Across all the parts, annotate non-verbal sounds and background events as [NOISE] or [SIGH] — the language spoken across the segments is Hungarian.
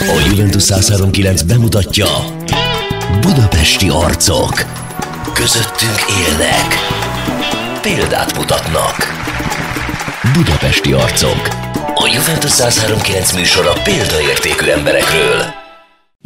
A Juventus 139 bemutatja Budapesti arcok. Közöttünk élnek. Példát mutatnak. Budapesti arcok. A Juventus 139 műsora példaértékű emberekről.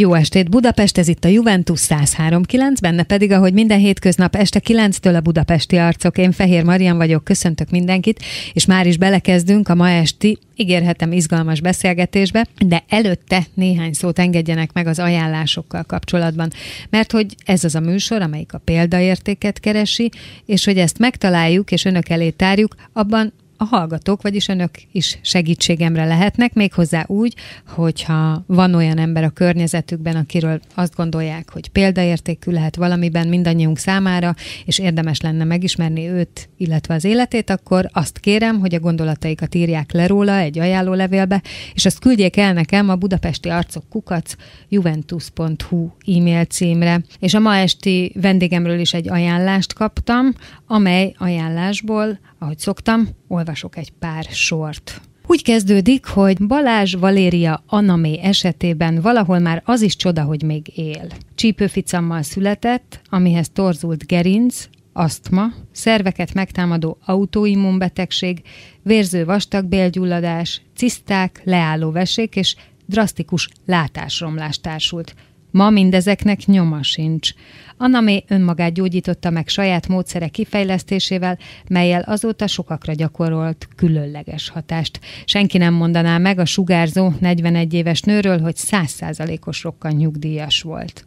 Jó estét, Budapest, ez itt a Juventus 103.9, benne pedig, ahogy minden hétköznap este 9-től a budapesti arcok. Én Fehér Marian vagyok, köszöntök mindenkit, és már is belekezdünk a ma esti, ígérhetem, izgalmas beszélgetésbe, de előtte néhány szót engedjenek meg az ajánlásokkal kapcsolatban, mert hogy ez az a műsor, amelyik a példaértéket keresi, és hogy ezt megtaláljuk és önök elé tárjuk, abban a hallgatók, vagyis önök is segítségemre lehetnek, méghozzá úgy, hogyha van olyan ember a környezetükben, akiről azt gondolják, hogy példaértékű lehet valamiben mindannyiunk számára, és érdemes lenne megismerni őt, illetve az életét, akkor azt kérem, hogy a gondolataikat írják le róla egy ajánlólevélbe, és azt küldjék el nekem a budapesti arcok kukac juventus.hu e-mail címre. És a ma esti vendégemről is egy ajánlást kaptam, amely ajánlásból ahogy szoktam, olvasok egy pár sort. Úgy kezdődik, hogy Balázs Valéria Anamé esetében valahol már az is csoda, hogy még él. Csípőficammal született, amihez torzult gerinc, asztma, szerveket megtámadó autoimmunbetegség, vérző vastagbélgyulladás, ciszták, leálló vesék és drasztikus látásromlás társult – Ma mindezeknek nyoma sincs. Anamé önmagát gyógyította meg saját módszere kifejlesztésével, melyel azóta sokakra gyakorolt különleges hatást. Senki nem mondaná meg a sugárzó 41 éves nőről, hogy százszázalékos rokkan nyugdíjas volt.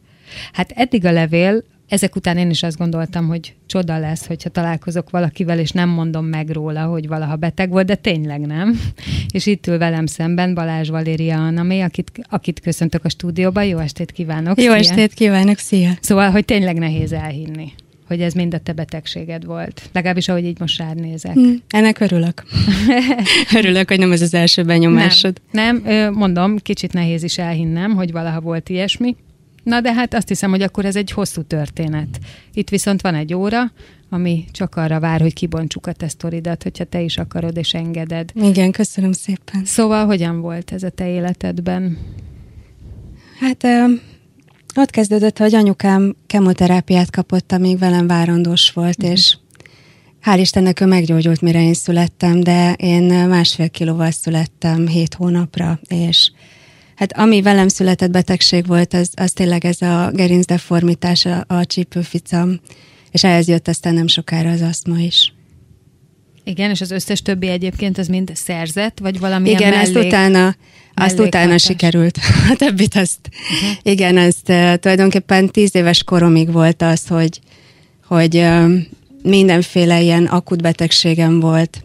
Hát eddig a levél ezek után én is azt gondoltam, hogy csoda lesz, hogyha találkozok valakivel, és nem mondom meg róla, hogy valaha beteg volt, de tényleg nem. [LAUGHS] És itt ül velem szemben Balázs Valéria Anamé, akit, akit köszöntök a stúdióban. Jó estét kívánok! Jó szia. estét kívánok, szia! Szóval, hogy tényleg nehéz elhinni hogy ez mind a te betegséged volt. Legalábbis, ahogy így most rád nézek. Hmm, ennek örülök. [LAUGHS] örülök, hogy nem ez az első benyomásod. Nem, nem, mondom, kicsit nehéz is elhinnem, hogy valaha volt ilyesmi. Na de hát azt hiszem, hogy akkor ez egy hosszú történet. Itt viszont van egy óra, ami csak arra vár, hogy kibontsuk a te sztoridat, hogyha te is akarod és engeded. Igen, köszönöm szépen. Szóval hogyan volt ez a te életedben? Hát ott kezdődött, hogy anyukám kemoterápiát kapott, amíg velem várandós volt, mm. és hál' Istennek ő meggyógyult, mire én születtem, de én másfél kilóval születtem hét hónapra, és Hát ami velem született betegség volt, az, az tényleg ez a gerincdeformitás, a, a csípőficam, és ehhez jött aztán nem sokára az aszma is. Igen, és az összes többi egyébként az mind szerzett, vagy valami Igen, mellék, ezt utána, azt utána sikerült. [LAUGHS] A többit azt. Uh-huh. Igen, ezt uh, tulajdonképpen tíz éves koromig volt az, hogy, hogy uh, mindenféle ilyen akut betegségem volt.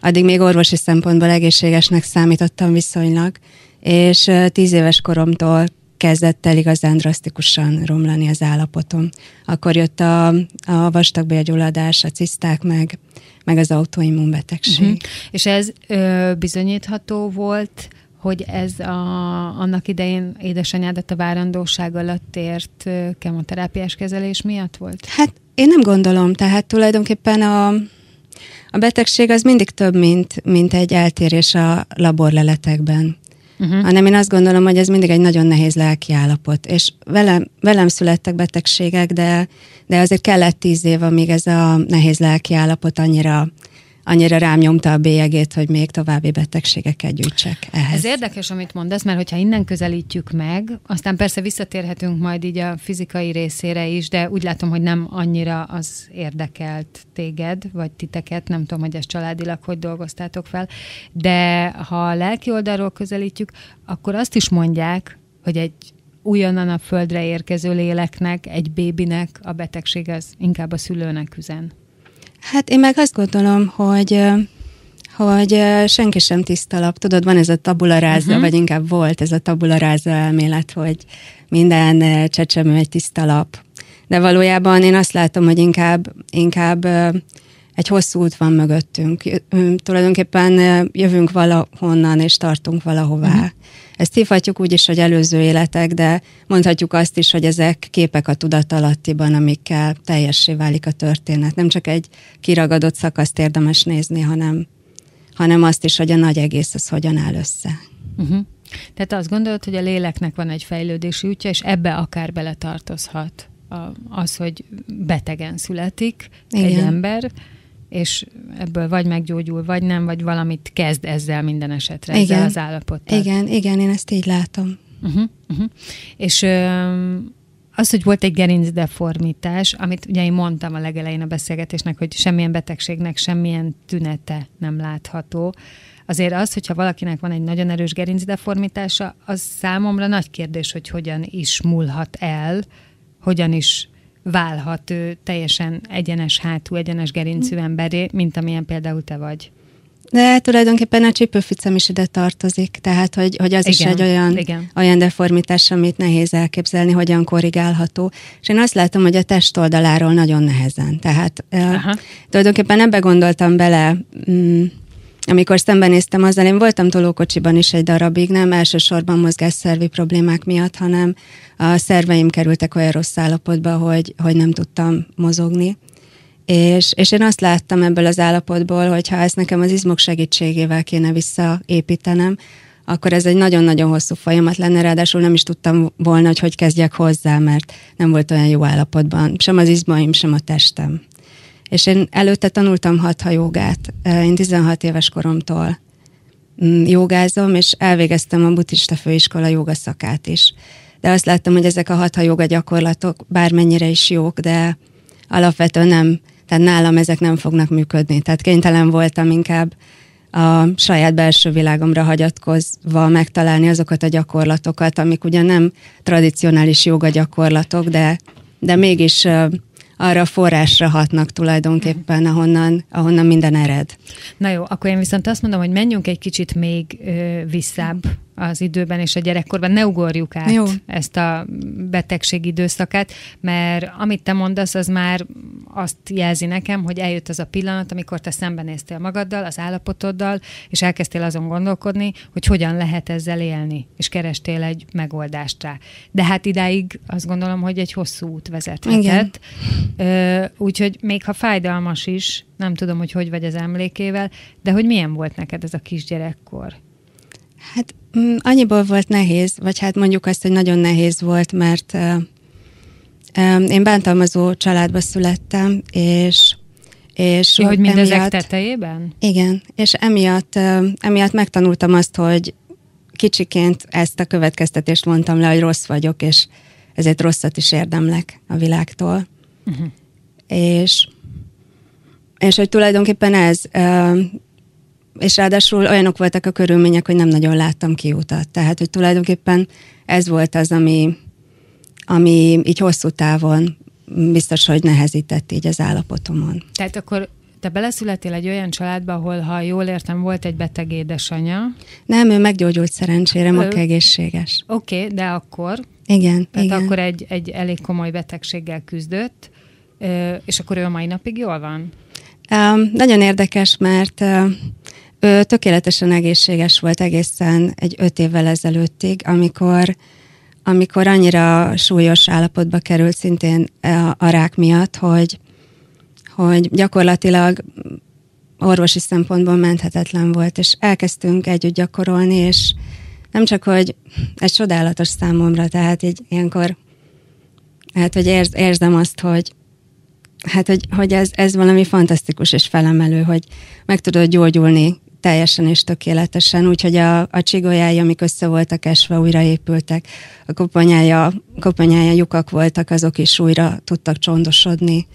Addig még orvosi szempontból egészségesnek számítottam viszonylag és tíz éves koromtól kezdett el igazán drasztikusan romlani az állapotom. Akkor jött a, a vastagbélgyulladás, a ciszták meg, meg az autoimmunbetegség. Uh-huh. Mhm. És ez ö, bizonyítható volt, hogy ez a, annak idején édesanyádat a várandóság alatt ért kemoterápiás kezelés miatt volt? Hát én nem gondolom, tehát tulajdonképpen a, a betegség az mindig több, mint, mint egy eltérés a laborleletekben uh-huh. hanem én azt gondolom, hogy ez mindig egy nagyon nehéz lelki állapot. És velem, velem születtek betegségek, de, de azért kellett tíz év, amíg ez a nehéz lelki állapot annyira annyira rám nyomta a bélyegét, hogy még további betegségeket gyűjtsek ehhez. Ez érdekes, amit mondasz, mert hogyha innen közelítjük meg, aztán persze visszatérhetünk majd így a fizikai részére is, de úgy látom, hogy nem annyira az érdekelt téged, vagy titeket, nem tudom, hogy ezt családilag hogy dolgoztátok fel, de ha a lelki oldalról közelítjük, akkor azt is mondják, hogy egy újonnan a földre érkező léleknek, egy bébinek a betegség az inkább a szülőnek üzen. Hát én meg azt gondolom, hogy hogy senki sem tiszta lap. Tudod, van ez a tabula uh-huh. vagy inkább volt ez a tabula elmélet, hogy minden csecsemő egy tiszta lap. De valójában én azt látom, hogy inkább, inkább egy hosszú út van mögöttünk. Tulajdonképpen jövünk valahonnan, és tartunk valahová. Uh-huh. Ezt hívhatjuk úgy is, hogy előző életek, de mondhatjuk azt is, hogy ezek képek a tudat alattiban, amikkel teljessé válik a történet. Nem csak egy kiragadott szakaszt érdemes nézni, hanem, hanem azt is, hogy a nagy egész az hogyan áll össze. Uh-huh. Tehát azt gondolod, hogy a léleknek van egy fejlődési útja, és ebbe akár bele tartozhat az, hogy betegen születik Igen. egy ember, és ebből vagy meggyógyul, vagy nem, vagy valamit kezd ezzel minden esetre, igen. ezzel az állapottal. Igen, igen, én ezt így látom. Uh-huh, uh-huh. És um, az, hogy volt egy gerincdeformitás, amit ugye én mondtam a legelején a beszélgetésnek, hogy semmilyen betegségnek semmilyen tünete nem látható. Azért az, hogyha valakinek van egy nagyon erős gerincdeformitása, az számomra nagy kérdés, hogy hogyan is múlhat el, hogyan is válhat ő teljesen egyenes hátú, egyenes gerincű mm. emberé, mint amilyen például te vagy. De tulajdonképpen a csípőficem is ide tartozik, tehát hogy, hogy az igen, is egy olyan, igen. olyan deformitás, amit nehéz elképzelni, hogyan korrigálható. És én azt látom, hogy a test oldaláról nagyon nehezen. Tehát Aha. tulajdonképpen ebbe gondoltam bele, mm, amikor szembenéztem azzal, én voltam tolókocsiban is egy darabig, nem elsősorban mozgásszervi problémák miatt, hanem a szerveim kerültek olyan rossz állapotba, hogy, hogy nem tudtam mozogni. És, és én azt láttam ebből az állapotból, hogy ha ezt nekem az izmok segítségével kéne visszaépítenem, akkor ez egy nagyon-nagyon hosszú folyamat lenne, ráadásul nem is tudtam volna, hogy hogy kezdjek hozzá, mert nem volt olyan jó állapotban, sem az izmaim, sem a testem. És én előtte tanultam hatha jogát. Én 16 éves koromtól mm, jogázom, és elvégeztem a buddhista főiskola jogaszakát is. De azt láttam, hogy ezek a hatha joga gyakorlatok bármennyire is jók, de alapvetően nem, tehát nálam ezek nem fognak működni. Tehát kénytelen voltam inkább a saját belső világomra hagyatkozva megtalálni azokat a gyakorlatokat, amik ugyan nem tradicionális joga gyakorlatok, de, de mégis arra a forrásra hatnak tulajdonképpen, ahonnan, ahonnan minden ered. Na jó, akkor én viszont azt mondom, hogy menjünk egy kicsit még ö, visszább az időben és a gyerekkorban. Ne ugorjuk át Jó. ezt a betegség időszakát, mert amit te mondasz, az már azt jelzi nekem, hogy eljött az a pillanat, amikor te szembenéztél magaddal, az állapotoddal, és elkezdtél azon gondolkodni, hogy hogyan lehet ezzel élni, és kerestél egy megoldást rá. De hát idáig azt gondolom, hogy egy hosszú út vezethetett. Úgyhogy még ha fájdalmas is, nem tudom, hogy hogy vagy az emlékével, de hogy milyen volt neked ez a kisgyerekkor? Hát mm, annyiból volt nehéz, vagy hát mondjuk azt, hogy nagyon nehéz volt, mert uh, én bántalmazó családba születtem, és és ja, hogy mindezek emiatt, tetejében? Igen, és emiatt, uh, emiatt megtanultam azt, hogy kicsiként ezt a következtetést mondtam le, hogy rossz vagyok, és ezért rosszat is érdemlek a világtól. Uh-huh. És, és hogy tulajdonképpen ez uh, és ráadásul olyanok voltak a körülmények, hogy nem nagyon láttam kiutat. Tehát, hogy tulajdonképpen ez volt az, ami, ami így hosszú távon biztos, hogy nehezített így az állapotomon. Tehát akkor te beleszületél egy olyan családba, ahol, ha jól értem, volt egy beteg édesanyja. Nem, ő meggyógyult szerencsére, ma egészséges. Oké, okay, de akkor? Igen, Tehát igen. akkor egy, egy elég komoly betegséggel küzdött, és akkor ő a mai napig jól van? Um, nagyon érdekes, mert uh, ő tökéletesen egészséges volt egészen egy öt évvel ezelőttig, amikor, amikor annyira súlyos állapotba került szintén e, a, a rák miatt, hogy, hogy gyakorlatilag orvosi szempontból menthetetlen volt, és elkezdtünk együtt gyakorolni, és nem csak, hogy ez csodálatos számomra, tehát így ilyenkor hát, hogy érz, érzem azt, hogy hát, hogy, hogy ez, ez valami fantasztikus és felemelő, hogy meg tudod gyógyulni teljesen és tökéletesen, úgyhogy a, a csigolyái, amik össze voltak esve, újraépültek, a koponyája, koponyája lyukak voltak, azok is újra tudtak csondosodni.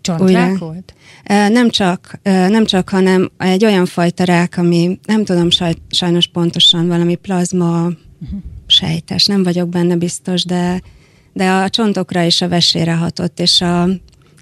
Csontrák újra. volt? Nem csak, nem csak, hanem egy olyan fajta rák, ami nem tudom saj, sajnos pontosan, valami plazma uh-huh. sejtes, nem vagyok benne biztos, de de a csontokra és a vesére hatott, és a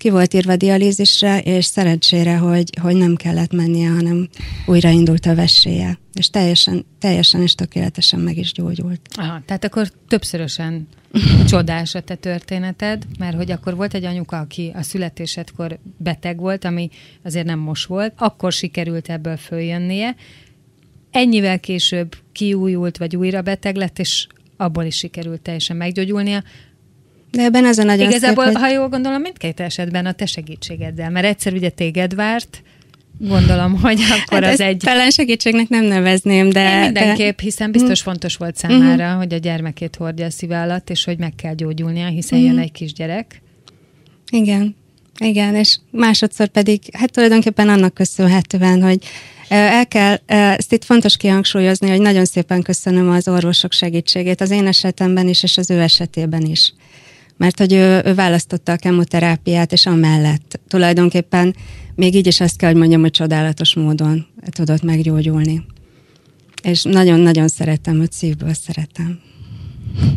ki volt írva dialízisre, és szerencsére, hogy, hogy nem kellett mennie, hanem újraindult a vesséje. És teljesen, teljesen és tökéletesen meg is gyógyult. Aha, tehát akkor többszörösen [LAUGHS] csodás a te történeted, mert hogy akkor volt egy anyuka, aki a születésedkor beteg volt, ami azért nem most volt, akkor sikerült ebből följönnie, ennyivel később kiújult, vagy újra beteg lett, és abból is sikerült teljesen meggyógyulnia. De ebben ez a nagyon Igazából, szép, hogy... ha jól gondolom, mindkét esetben a te segítségeddel, mert egyszer ugye téged várt, Gondolom, hogy hát akkor hát az egy... Talán segítségnek nem nevezném, de... Én mindenképp, hiszen biztos mm. fontos volt számára, mm-hmm. hogy a gyermekét hordja a szíve alatt, és hogy meg kell gyógyulnia, hiszen mm. jön egy kisgyerek. Igen, igen, és másodszor pedig, hát tulajdonképpen annak köszönhetően, hogy el kell, ezt itt fontos kihangsúlyozni, hogy nagyon szépen köszönöm az orvosok segítségét, az én esetemben is, és az ő esetében is mert hogy ő, ő választotta a kemoterápiát, és amellett tulajdonképpen még így is azt kell, hogy mondjam, hogy csodálatos módon tudott meggyógyulni. És nagyon-nagyon szeretem őt, szívből szeretem.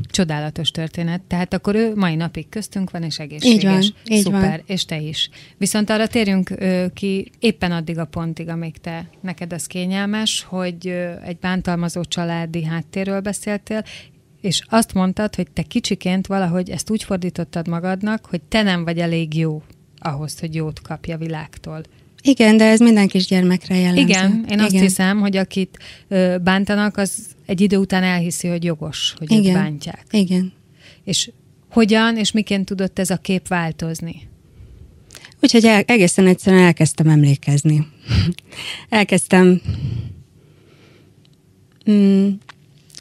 Csodálatos történet. Tehát akkor ő mai napig köztünk van, és egészséges. Így van, így Szuper, van. és te is. Viszont arra térjünk ki éppen addig a pontig, amíg te, neked az kényelmes, hogy egy bántalmazó családi háttérről beszéltél, és azt mondtad, hogy te kicsiként valahogy ezt úgy fordítottad magadnak, hogy te nem vagy elég jó ahhoz, hogy jót kapja a világtól. Igen, de ez minden kisgyermekre jellemző. Igen, én Igen. azt hiszem, hogy akit bántanak, az egy idő után elhiszi, hogy jogos, hogy Igen. őt bántják. Igen. És hogyan és miként tudott ez a kép változni? Úgyhogy el, egészen egyszerűen elkezdtem emlékezni. [LAUGHS] elkezdtem mm,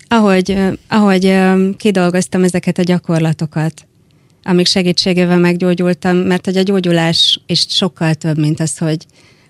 ahogy, ahogy kidolgoztam ezeket a gyakorlatokat, amik segítségével meggyógyultam, mert hogy a gyógyulás is sokkal több, mint az, hogy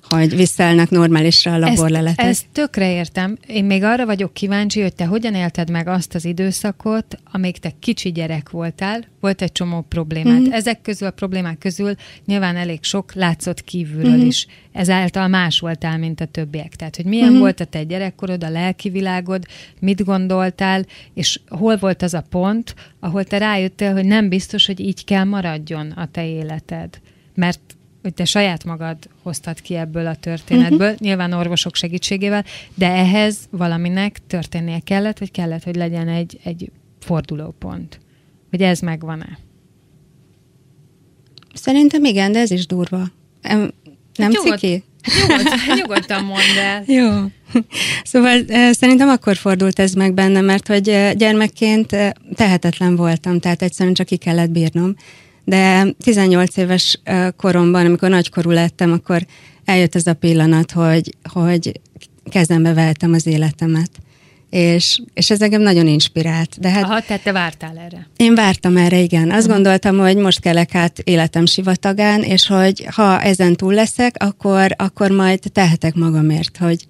hogy visszaelnek normálisra a laborleletek. Ezt, ezt tökre értem. Én még arra vagyok kíváncsi, hogy te hogyan élted meg azt az időszakot, amíg te kicsi gyerek voltál, volt egy csomó problémád. Mm-hmm. Ezek közül, a problémák közül nyilván elég sok látszott kívülről mm-hmm. is. Ezáltal más voltál, mint a többiek. Tehát, hogy milyen mm-hmm. volt a te gyerekkorod, a lelki világod, mit gondoltál, és hol volt az a pont, ahol te rájöttél, hogy nem biztos, hogy így kell maradjon a te életed. Mert hogy te saját magad hoztad ki ebből a történetből, uh-huh. nyilván orvosok segítségével, de ehhez valaminek történnie kellett, vagy kellett, hogy legyen egy, egy fordulópont. Hogy ez megvan-e? Szerintem igen, de ez is durva. Nem hát ciki? Hát Nyugod, hát nyugodtan mondd el. [LAUGHS] Jó. Szóval eh, szerintem akkor fordult ez meg bennem, mert hogy eh, gyermekként eh, tehetetlen voltam, tehát egyszerűen csak ki kellett bírnom de 18 éves koromban, amikor nagykorú lettem, akkor eljött ez a pillanat, hogy, hogy kezembe vehetem az életemet. És, és ez engem nagyon inspirált. De hát, Aha, tehát te vártál erre. Én vártam erre, igen. Azt hmm. gondoltam, hogy most kelek át életem sivatagán, és hogy ha ezen túl leszek, akkor, akkor majd tehetek magamért, hogy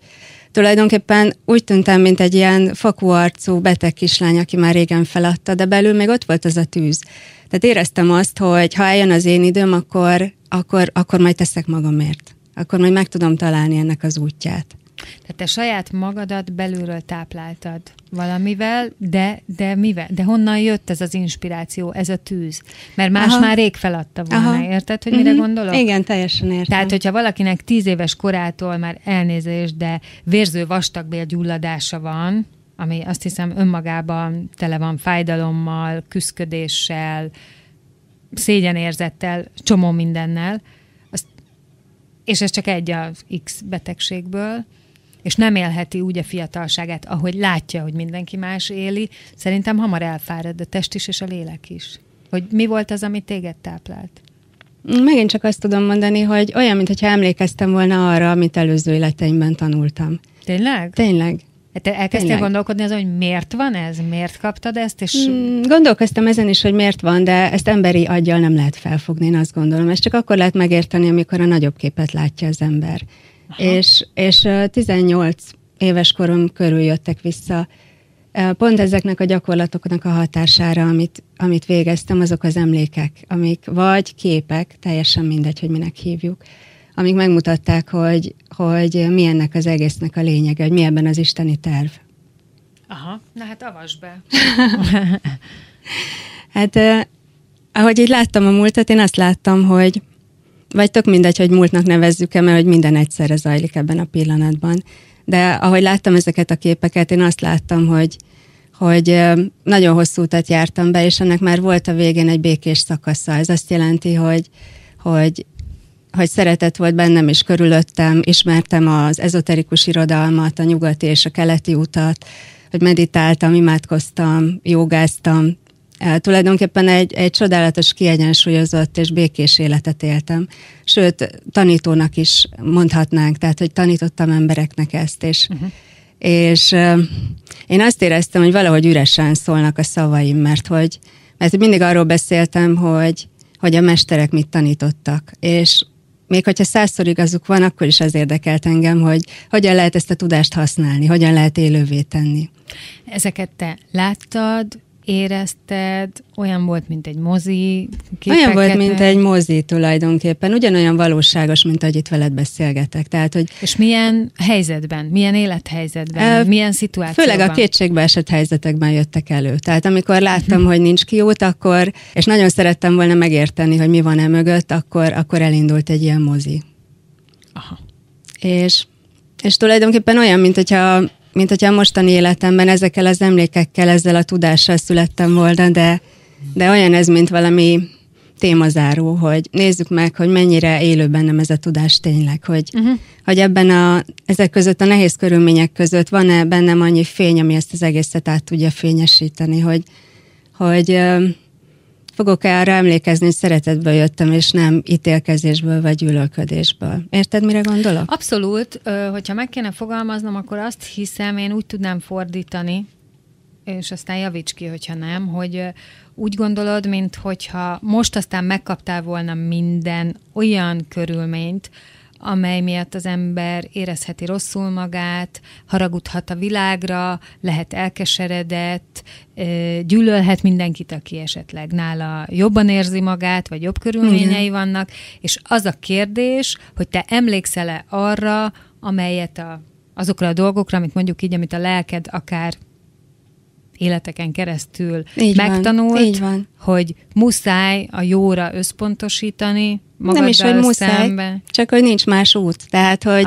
tulajdonképpen úgy tűntem, mint egy ilyen fakú arcú beteg kislány, aki már régen feladta, de belül még ott volt az a tűz. Tehát éreztem azt, hogy ha eljön az én időm, akkor, akkor, akkor majd teszek magamért. Akkor majd meg tudom találni ennek az útját. Tehát te saját magadat belülről tápláltad valamivel, de, de mivel? De honnan jött ez az inspiráció, ez a tűz? Mert más Aha. már rég feladta volna, Aha. érted, hogy mire uh-huh. gondolok? Igen, teljesen értem. Tehát, hogyha valakinek tíz éves korától már elnézés, de vérző gyulladása van, ami azt hiszem önmagában tele van fájdalommal, küszködéssel, szégyenérzettel, csomó mindennel, azt, és ez csak egy a X betegségből, és nem élheti úgy a fiatalságát, ahogy látja, hogy mindenki más éli, szerintem hamar elfárad a test is, és a lélek is. Hogy mi volt az, ami téged táplált? Megint csak azt tudom mondani, hogy olyan, mintha emlékeztem volna arra, amit előző életeimben tanultam. Tényleg? Tényleg. Hát te elkezdtél Tényleg. gondolkodni azon, hogy miért van ez, miért kaptad ezt? És... Mm, gondolkoztam ezen is, hogy miért van, de ezt emberi aggyal nem lehet felfogni, én azt gondolom. Ezt csak akkor lehet megérteni, amikor a nagyobb képet látja az ember. És, és 18 éves korom körül jöttek vissza pont ezeknek a gyakorlatoknak a hatására, amit, amit végeztem, azok az emlékek, amik vagy képek, teljesen mindegy, hogy minek hívjuk, amik megmutatták, hogy, hogy mi ennek az egésznek a lényege, hogy mi ebben az isteni terv. Aha, na hát avasd be. [LAUGHS] hát eh, ahogy így láttam a múltat, én azt láttam, hogy vagy tök mindegy, hogy múltnak nevezzük-e, mert hogy minden egyszerre zajlik ebben a pillanatban. De ahogy láttam ezeket a képeket, én azt láttam, hogy, hogy nagyon hosszú utat jártam be, és ennek már volt a végén egy békés szakasza. Ez azt jelenti, hogy, hogy hogy szeretet volt bennem és körülöttem, ismertem az ezoterikus irodalmat, a nyugati és a keleti utat, hogy meditáltam, imádkoztam, jogáztam. Tulajdonképpen egy, egy csodálatos, kiegyensúlyozott és békés életet éltem. Sőt, tanítónak is mondhatnánk, tehát, hogy tanítottam embereknek ezt, és uh-huh és én azt éreztem, hogy valahogy üresen szólnak a szavaim, mert hogy mert mindig arról beszéltem, hogy, hogy a mesterek mit tanítottak, és még hogyha százszor igazuk van, akkor is az érdekelt engem, hogy hogyan lehet ezt a tudást használni, hogyan lehet élővé tenni. Ezeket te láttad, érezted, olyan volt, mint egy mozi képeket. Olyan volt, mint egy mozi tulajdonképpen, ugyanolyan valóságos, mint ahogy itt veled beszélgetek. Tehát, hogy És milyen helyzetben, milyen élethelyzetben, e, milyen szituációban? Főleg a esett helyzetekben jöttek elő. Tehát amikor láttam, mhm. hogy nincs kiút, akkor, és nagyon szerettem volna megérteni, hogy mi van e mögött, akkor, akkor elindult egy ilyen mozi. Aha. És, és tulajdonképpen olyan, mint hogyha mint hogyha a mostani életemben ezekkel az emlékekkel, ezzel a tudással születtem volna, de, de olyan ez, mint valami témazáró, hogy nézzük meg, hogy mennyire élő bennem ez a tudás tényleg, hogy, uh-huh. hogy ebben a, ezek között a nehéz körülmények között van-e bennem annyi fény, ami ezt az egészet át tudja fényesíteni, hogy, hogy fogok arra emlékezni, hogy szeretetből jöttem, és nem ítélkezésből vagy gyűlölködésből. Érted, mire gondolok? Abszolút. Hogyha meg kéne fogalmaznom, akkor azt hiszem, én úgy tudnám fordítani, és aztán javíts ki, hogyha nem, hogy úgy gondolod, mint hogyha most aztán megkaptál volna minden olyan körülményt, amely miatt az ember érezheti rosszul magát, haragudhat a világra, lehet elkeseredett, gyűlölhet mindenkit, aki esetleg nála jobban érzi magát, vagy jobb körülményei Igen. vannak, és az a kérdés, hogy te emlékszel-e arra, amelyet a, azokra a dolgokra, amit mondjuk így, amit a lelked akár életeken keresztül így megtanult, van, így van. hogy muszáj a jóra összpontosítani, nem is, hogy muszáj, szembe. csak hogy nincs más út. Tehát, hogy,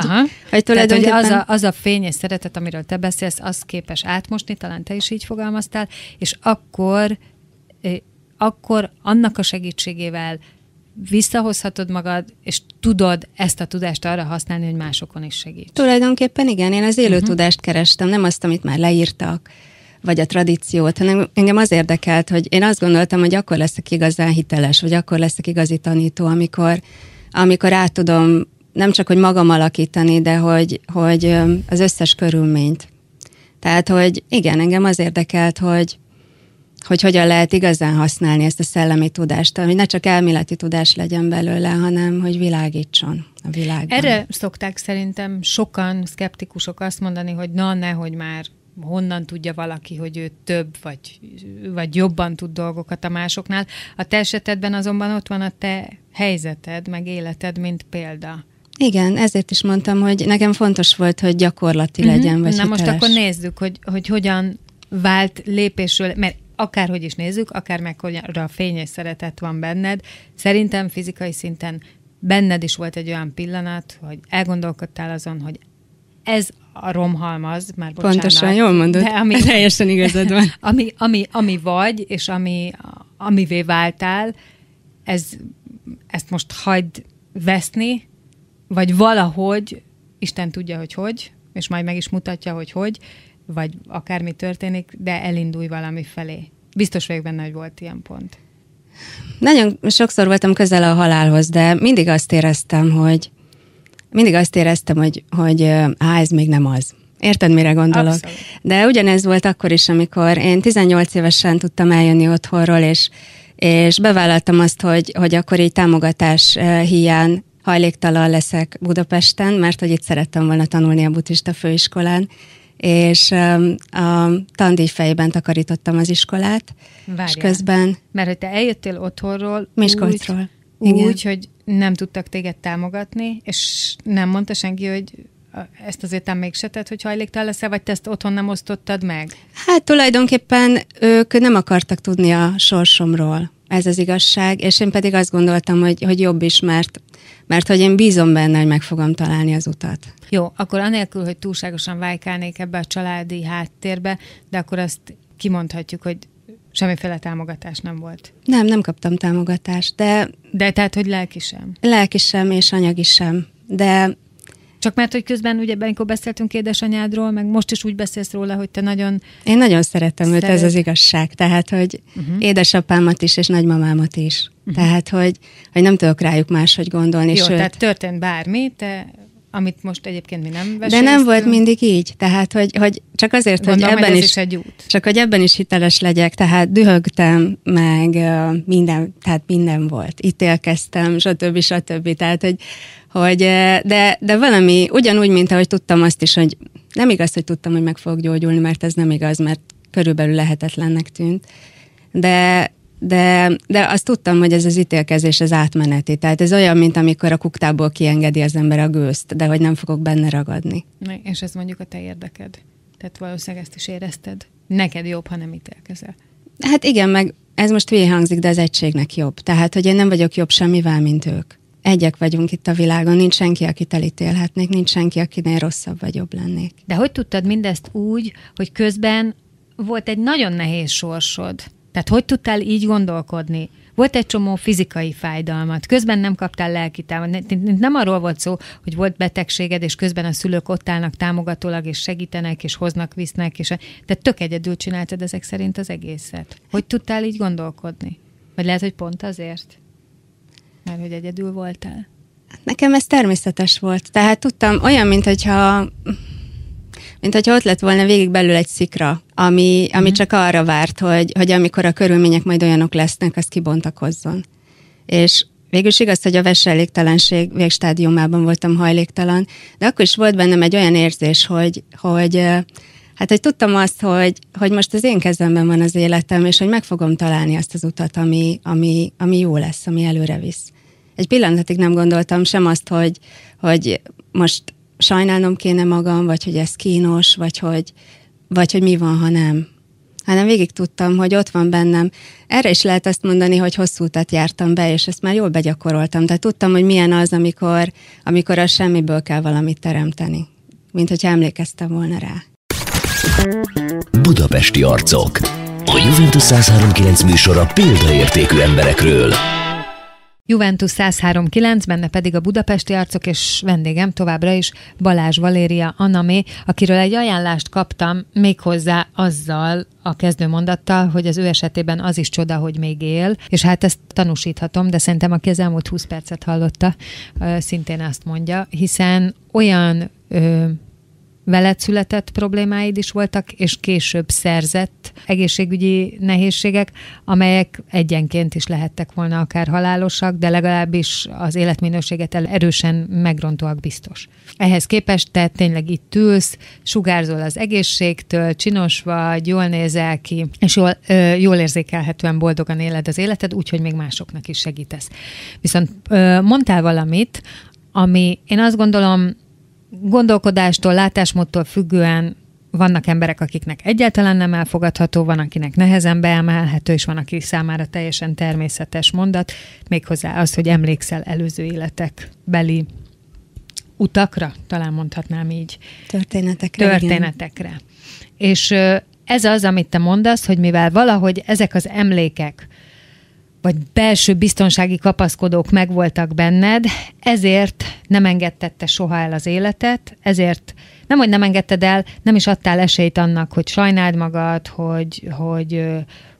hogy tulajdonképpen... Tehát, hogy az, a, az a fény és szeretet, amiről te beszélsz, az képes átmosni, talán te is így fogalmaztál, és akkor, eh, akkor annak a segítségével visszahozhatod magad, és tudod ezt a tudást arra használni, hogy másokon is segíts. Tulajdonképpen igen, én az élő uh-huh. tudást kerestem, nem azt, amit már leírtak, vagy a tradíciót, hanem engem az érdekelt, hogy én azt gondoltam, hogy akkor leszek igazán hiteles, vagy akkor leszek igazi tanító, amikor, amikor át tudom nem csak, hogy magam alakítani, de hogy, hogy az összes körülményt. Tehát, hogy igen, engem az érdekelt, hogy, hogy hogyan lehet igazán használni ezt a szellemi tudást, ami ne csak elméleti tudás legyen belőle, hanem hogy világítson a világban. Erre szokták szerintem sokan szkeptikusok azt mondani, hogy na, nehogy már honnan tudja valaki, hogy ő több vagy, vagy jobban tud dolgokat a másoknál. A te esetedben azonban ott van a te helyzeted, meg életed, mint példa. Igen, ezért is mondtam, hogy nekem fontos volt, hogy gyakorlati mhm. legyen, uh-huh. vagy Na hiteles. most akkor nézzük, hogy, hogy hogyan vált lépésről, mert akárhogy is nézzük, akár mekkora fény és szeretet van benned, szerintem fizikai szinten benned is volt egy olyan pillanat, hogy elgondolkodtál azon, hogy ez a romhalmaz, már bocsánat. Pontosan, jól mondod. De ami, Teljesen igazad van. [LAUGHS] Ami, ami, ami vagy, és ami, amivé váltál, ez, ezt most hagyd veszni, vagy valahogy, Isten tudja, hogy hogy, és majd meg is mutatja, hogy hogy, vagy akármi történik, de elindulj valami felé. Biztos vagyok benne, hogy volt ilyen pont. Nagyon sokszor voltam közel a halálhoz, de mindig azt éreztem, hogy mindig azt éreztem, hogy, hogy á, ez még nem az. Érted, mire gondolok? Abszolút. De ugyanez volt akkor is, amikor én 18 évesen tudtam eljönni otthonról, és, és bevállaltam azt, hogy, hogy akkor így támogatás hiány hajléktalan leszek Budapesten, mert hogy itt szerettem volna tanulni a buddhista főiskolán, és a tandíj fejében takarítottam az iskolát, Várjál. és közben... Mert hogy te eljöttél otthonról... Miskolcról. Úgy, igen. úgy, hogy nem tudtak téged támogatni, és nem mondta senki, hogy ezt az még se tett, hogy hajléktal leszel, vagy te ezt otthon nem osztottad meg? Hát tulajdonképpen ők nem akartak tudni a sorsomról. Ez az igazság, és én pedig azt gondoltam, hogy, hogy jobb is, mert, mert hogy én bízom benne, hogy meg fogom találni az utat. Jó, akkor anélkül, hogy túlságosan vájkálnék ebbe a családi háttérbe, de akkor azt kimondhatjuk, hogy Semmiféle támogatás nem volt. Nem, nem kaptam támogatást, de... De tehát, hogy lelki sem? Lelki sem, és anyagi sem. De csak mert, hogy közben ugye, amikor beszéltünk édesanyádról, meg most is úgy beszélsz róla, hogy te nagyon... Én nagyon szeretem szeret... őt, ez az igazság. Tehát, hogy uh-huh. édesapámat is, és nagymamámat is. Uh-huh. Tehát, hogy, hogy nem tudok rájuk máshogy gondolni. Jó, sőt... tehát történt bármi, te amit most egyébként mi nem De nem volt mindig így. Tehát, hogy, hogy csak azért, Gondolom, hogy ebben hogy is, is egy út. Csak hogy ebben is hiteles legyek, tehát dühögtem, meg minden, tehát minden volt. itt élkeztem, stb. stb. Tehát, hogy, hogy de, de valami ugyanúgy, mint ahogy tudtam azt is, hogy nem igaz, hogy tudtam, hogy meg fogok gyógyulni, mert ez nem igaz, mert körülbelül lehetetlennek tűnt. De de, de azt tudtam, hogy ez az ítélkezés az átmeneti. Tehát ez olyan, mint amikor a kuktából kiengedi az ember a gőzt, de hogy nem fogok benne ragadni. Na, és ez mondjuk a te érdeked. Tehát valószínűleg ezt is érezted. Neked jobb, ha nem ítélkezel. Hát igen, meg ez most hülye hangzik, de az egységnek jobb. Tehát, hogy én nem vagyok jobb semmivel, mint ők. Egyek vagyunk itt a világon, nincs senki, akit elítélhetnék, nincs senki, akinél rosszabb vagy jobb lennék. De hogy tudtad mindezt úgy, hogy közben volt egy nagyon nehéz sorsod? Tehát hogy tudtál így gondolkodni? Volt egy csomó fizikai fájdalmat, közben nem kaptál lelki támogatást. Nem arról volt szó, hogy volt betegséged, és közben a szülők ott állnak támogatólag, és segítenek, és hoznak, visznek, és te tök egyedül csináltad ezek szerint az egészet. Hogy tudtál így gondolkodni? Vagy lehet, hogy pont azért? Mert hogy egyedül voltál? Hát nekem ez természetes volt. Tehát tudtam, olyan, mint hogyha mint hogyha ott lett volna végig belül egy szikra, ami, ami mm. csak arra várt, hogy, hogy amikor a körülmények majd olyanok lesznek, az kibontakozzon. És végül is igaz, hogy a veselégtelenség végstádiumában voltam hajléktalan, de akkor is volt bennem egy olyan érzés, hogy, hogy Hát, hogy tudtam azt, hogy, hogy most az én kezemben van az életem, és hogy meg fogom találni azt az utat, ami, ami, ami jó lesz, ami előre visz. Egy pillanatig nem gondoltam sem azt, hogy, hogy most sajnálnom kéne magam, vagy hogy ez kínos, vagy hogy, vagy hogy mi van, ha nem. Hanem hát végig tudtam, hogy ott van bennem. Erre is lehet azt mondani, hogy hosszú utat jártam be, és ezt már jól begyakoroltam. Tehát tudtam, hogy milyen az, amikor, amikor a semmiből kell valamit teremteni. Mint hogyha emlékeztem volna rá. Budapesti arcok. A Juventus 1039 műsora példaértékű emberekről. Juventus 103.9, benne pedig a budapesti arcok, és vendégem továbbra is Balázs Valéria Anamé, akiről egy ajánlást kaptam méghozzá azzal a kezdő mondattal, hogy az ő esetében az is csoda, hogy még él, és hát ezt tanúsíthatom, de szerintem aki az elmúlt 20 percet hallotta, szintén azt mondja, hiszen olyan veled született problémáid is voltak, és később szerzett egészségügyi nehézségek, amelyek egyenként is lehettek volna akár halálosak, de legalábbis az életminőséget erősen megrontóak biztos. Ehhez képest te tényleg itt ülsz, sugárzol az egészségtől, csinos vagy, jól nézel ki, és jól, ö, jól érzékelhetően boldogan éled az életed, úgyhogy még másoknak is segítesz. Viszont ö, mondtál valamit, ami én azt gondolom gondolkodástól, látásmódtól függően vannak emberek, akiknek egyáltalán nem elfogadható, van, akinek nehezen beemelhető, és van, aki számára teljesen természetes mondat, méghozzá az, hogy emlékszel előző életek beli utakra, talán mondhatnám így. Történetekre. Történetekre. Igen. És ez az, amit te mondasz, hogy mivel valahogy ezek az emlékek vagy belső biztonsági kapaszkodók megvoltak benned, ezért nem engedtette soha el az életet, ezért nem, hogy nem engedted el, nem is adtál esélyt annak, hogy sajnáld magad, hogy, hogy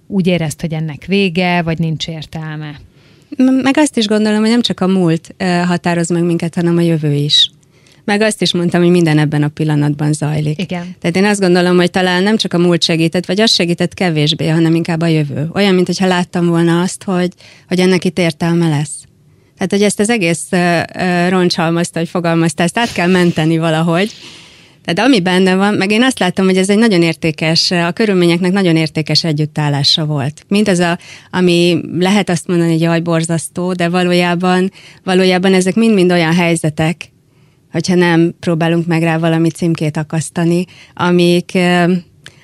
úgy érezt, hogy ennek vége, vagy nincs értelme. Meg azt is gondolom, hogy nem csak a múlt határoz meg minket, hanem a jövő is. Meg azt is mondtam, hogy minden ebben a pillanatban zajlik. Igen. Tehát én azt gondolom, hogy talán nem csak a múlt segített, vagy az segített kevésbé, hanem inkább a jövő. Olyan, mintha láttam volna azt, hogy, hogy ennek itt értelme lesz. Tehát, hogy ezt az egész uh, uh, hogy fogalmazta, ezt át kell menteni valahogy. Tehát ami benne van, meg én azt látom, hogy ez egy nagyon értékes, a körülményeknek nagyon értékes együttállása volt. Mint az, a, ami lehet azt mondani, hogy jaj, borzasztó, de valójában, valójában ezek mind-mind olyan helyzetek, hogyha nem próbálunk meg rá valami címkét akasztani, amik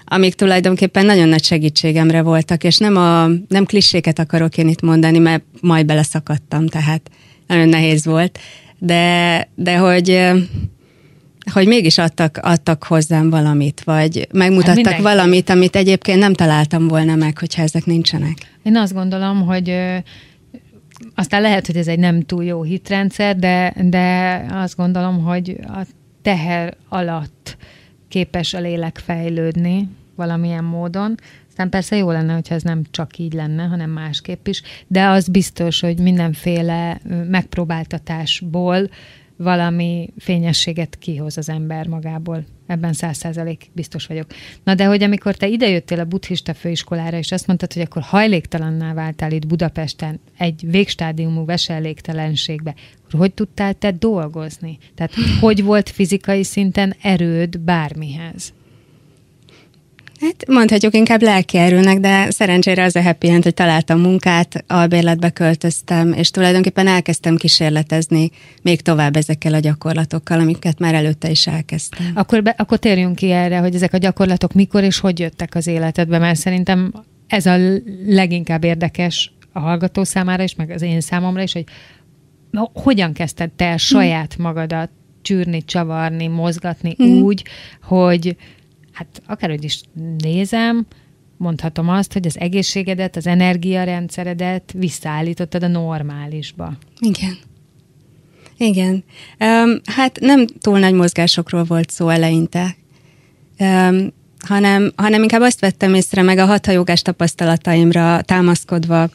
amik tulajdonképpen nagyon nagy segítségemre voltak, és nem, a, nem kliséket akarok én itt mondani, mert majd beleszakadtam, tehát nagyon nehéz volt, de, de hogy, hogy mégis adtak, adtak hozzám valamit, vagy megmutattak hát valamit, amit egyébként nem találtam volna meg, hogyha ezek nincsenek. Én azt gondolom, hogy aztán lehet, hogy ez egy nem túl jó hitrendszer, de, de azt gondolom, hogy a teher alatt képes a lélek fejlődni valamilyen módon. Aztán persze jó lenne, hogyha ez nem csak így lenne, hanem másképp is, de az biztos, hogy mindenféle megpróbáltatásból valami fényességet kihoz az ember magából. Ebben száz százalék biztos vagyok. Na de hogy amikor te idejöttél a buddhista főiskolára, és azt mondtad, hogy akkor hajléktalanná váltál itt Budapesten egy végstádiumú veselégtelenségbe, hogy tudtál te dolgozni? Tehát hogy volt fizikai szinten erőd bármihez? Hát mondhatjuk inkább erőnek, de szerencsére az a happy end, hogy találtam munkát, albérletbe költöztem, és tulajdonképpen elkezdtem kísérletezni még tovább ezekkel a gyakorlatokkal, amiket már előtte is elkezdtem. Akkor, be, akkor térjünk ki erre, hogy ezek a gyakorlatok mikor és hogy jöttek az életedbe, mert szerintem ez a leginkább érdekes a hallgató számára is, meg az én számomra is, hogy hogyan kezdted te saját hm. magadat csűrni, csavarni, mozgatni hmm. úgy, hogy hát akárhogy is nézem, mondhatom azt, hogy az egészségedet, az energiarendszeredet visszaállítottad a normálisba. Igen. Igen. Um, hát nem túl nagy mozgásokról volt szó eleinte, um, hanem, hanem inkább azt vettem észre, meg a hatajogás tapasztalataimra támaszkodva,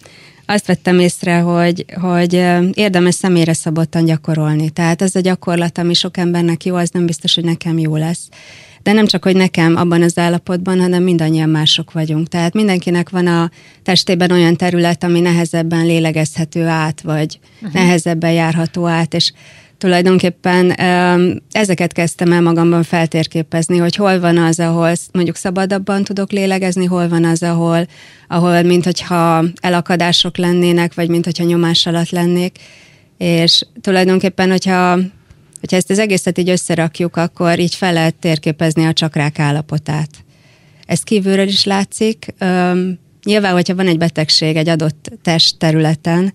azt vettem észre, hogy, hogy érdemes személyre szabottan gyakorolni. Tehát ez a gyakorlat, ami sok embernek jó, az nem biztos, hogy nekem jó lesz de nem csak, hogy nekem abban az állapotban, hanem mindannyian mások vagyunk. Tehát mindenkinek van a testében olyan terület, ami nehezebben lélegezhető át, vagy uh-huh. nehezebben járható át, és tulajdonképpen ezeket kezdtem el magamban feltérképezni, hogy hol van az, ahol mondjuk szabadabban tudok lélegezni, hol van az, ahol, ahol mint hogyha elakadások lennének, vagy mint hogyha nyomás alatt lennék. És tulajdonképpen, hogyha hogyha ezt az egészet így összerakjuk, akkor így fel lehet térképezni a csakrák állapotát. Ez kívülről is látszik. Üm, nyilván, hogyha van egy betegség egy adott test területen,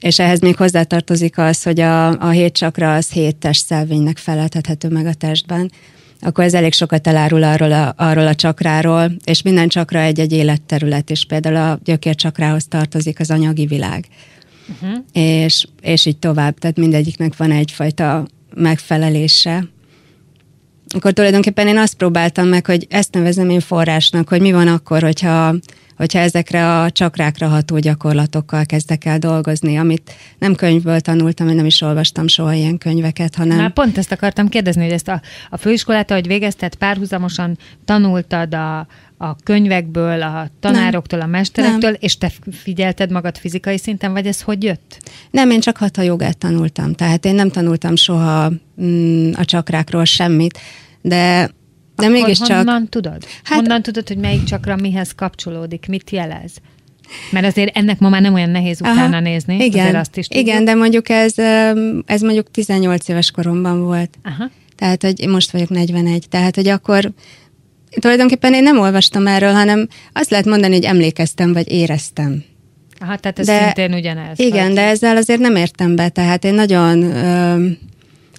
és ehhez még hozzátartozik az, hogy a, a hét csakra az hét szelvénynek feleltethető meg a testben, akkor ez elég sokat elárul arról a, arról a csakráról, és minden csakra egy-egy életterület, és például a gyökércsakrához tartozik az anyagi világ. Uh-huh. És, és így tovább, tehát mindegyiknek van egyfajta megfelelése, akkor tulajdonképpen én azt próbáltam meg, hogy ezt nevezem én forrásnak, hogy mi van akkor, hogyha, hogyha ezekre a csakrákra ható gyakorlatokkal kezdek el dolgozni, amit nem könyvből tanultam, én nem is olvastam soha ilyen könyveket, hanem... Már pont ezt akartam kérdezni, hogy ezt a, a főiskolát, ahogy végezted, párhuzamosan tanultad a, a könyvekből, a tanároktól, a mesterektől, nem. és te figyelted magad fizikai szinten, vagy ez hogy jött? Nem, én csak hatha jogát tanultam, tehát én nem tanultam soha mm, a csakrákról semmit, de de mégis mégiscsak... honnan tudod? Hát, honnan tudod, hogy melyik csakra mihez kapcsolódik, mit jelez? Mert azért ennek ma már nem olyan nehéz utána Aha, nézni, igen, azt is Igen, de mondjuk ez, ez mondjuk 18 éves koromban volt. Aha. Tehát, hogy most vagyok 41, tehát, hogy akkor tulajdonképpen én nem olvastam erről, hanem azt lehet mondani, hogy emlékeztem, vagy éreztem. Aha, tehát ez de, szintén ugyanez. Igen, vagy? de ezzel azért nem értem be, tehát én nagyon, ö,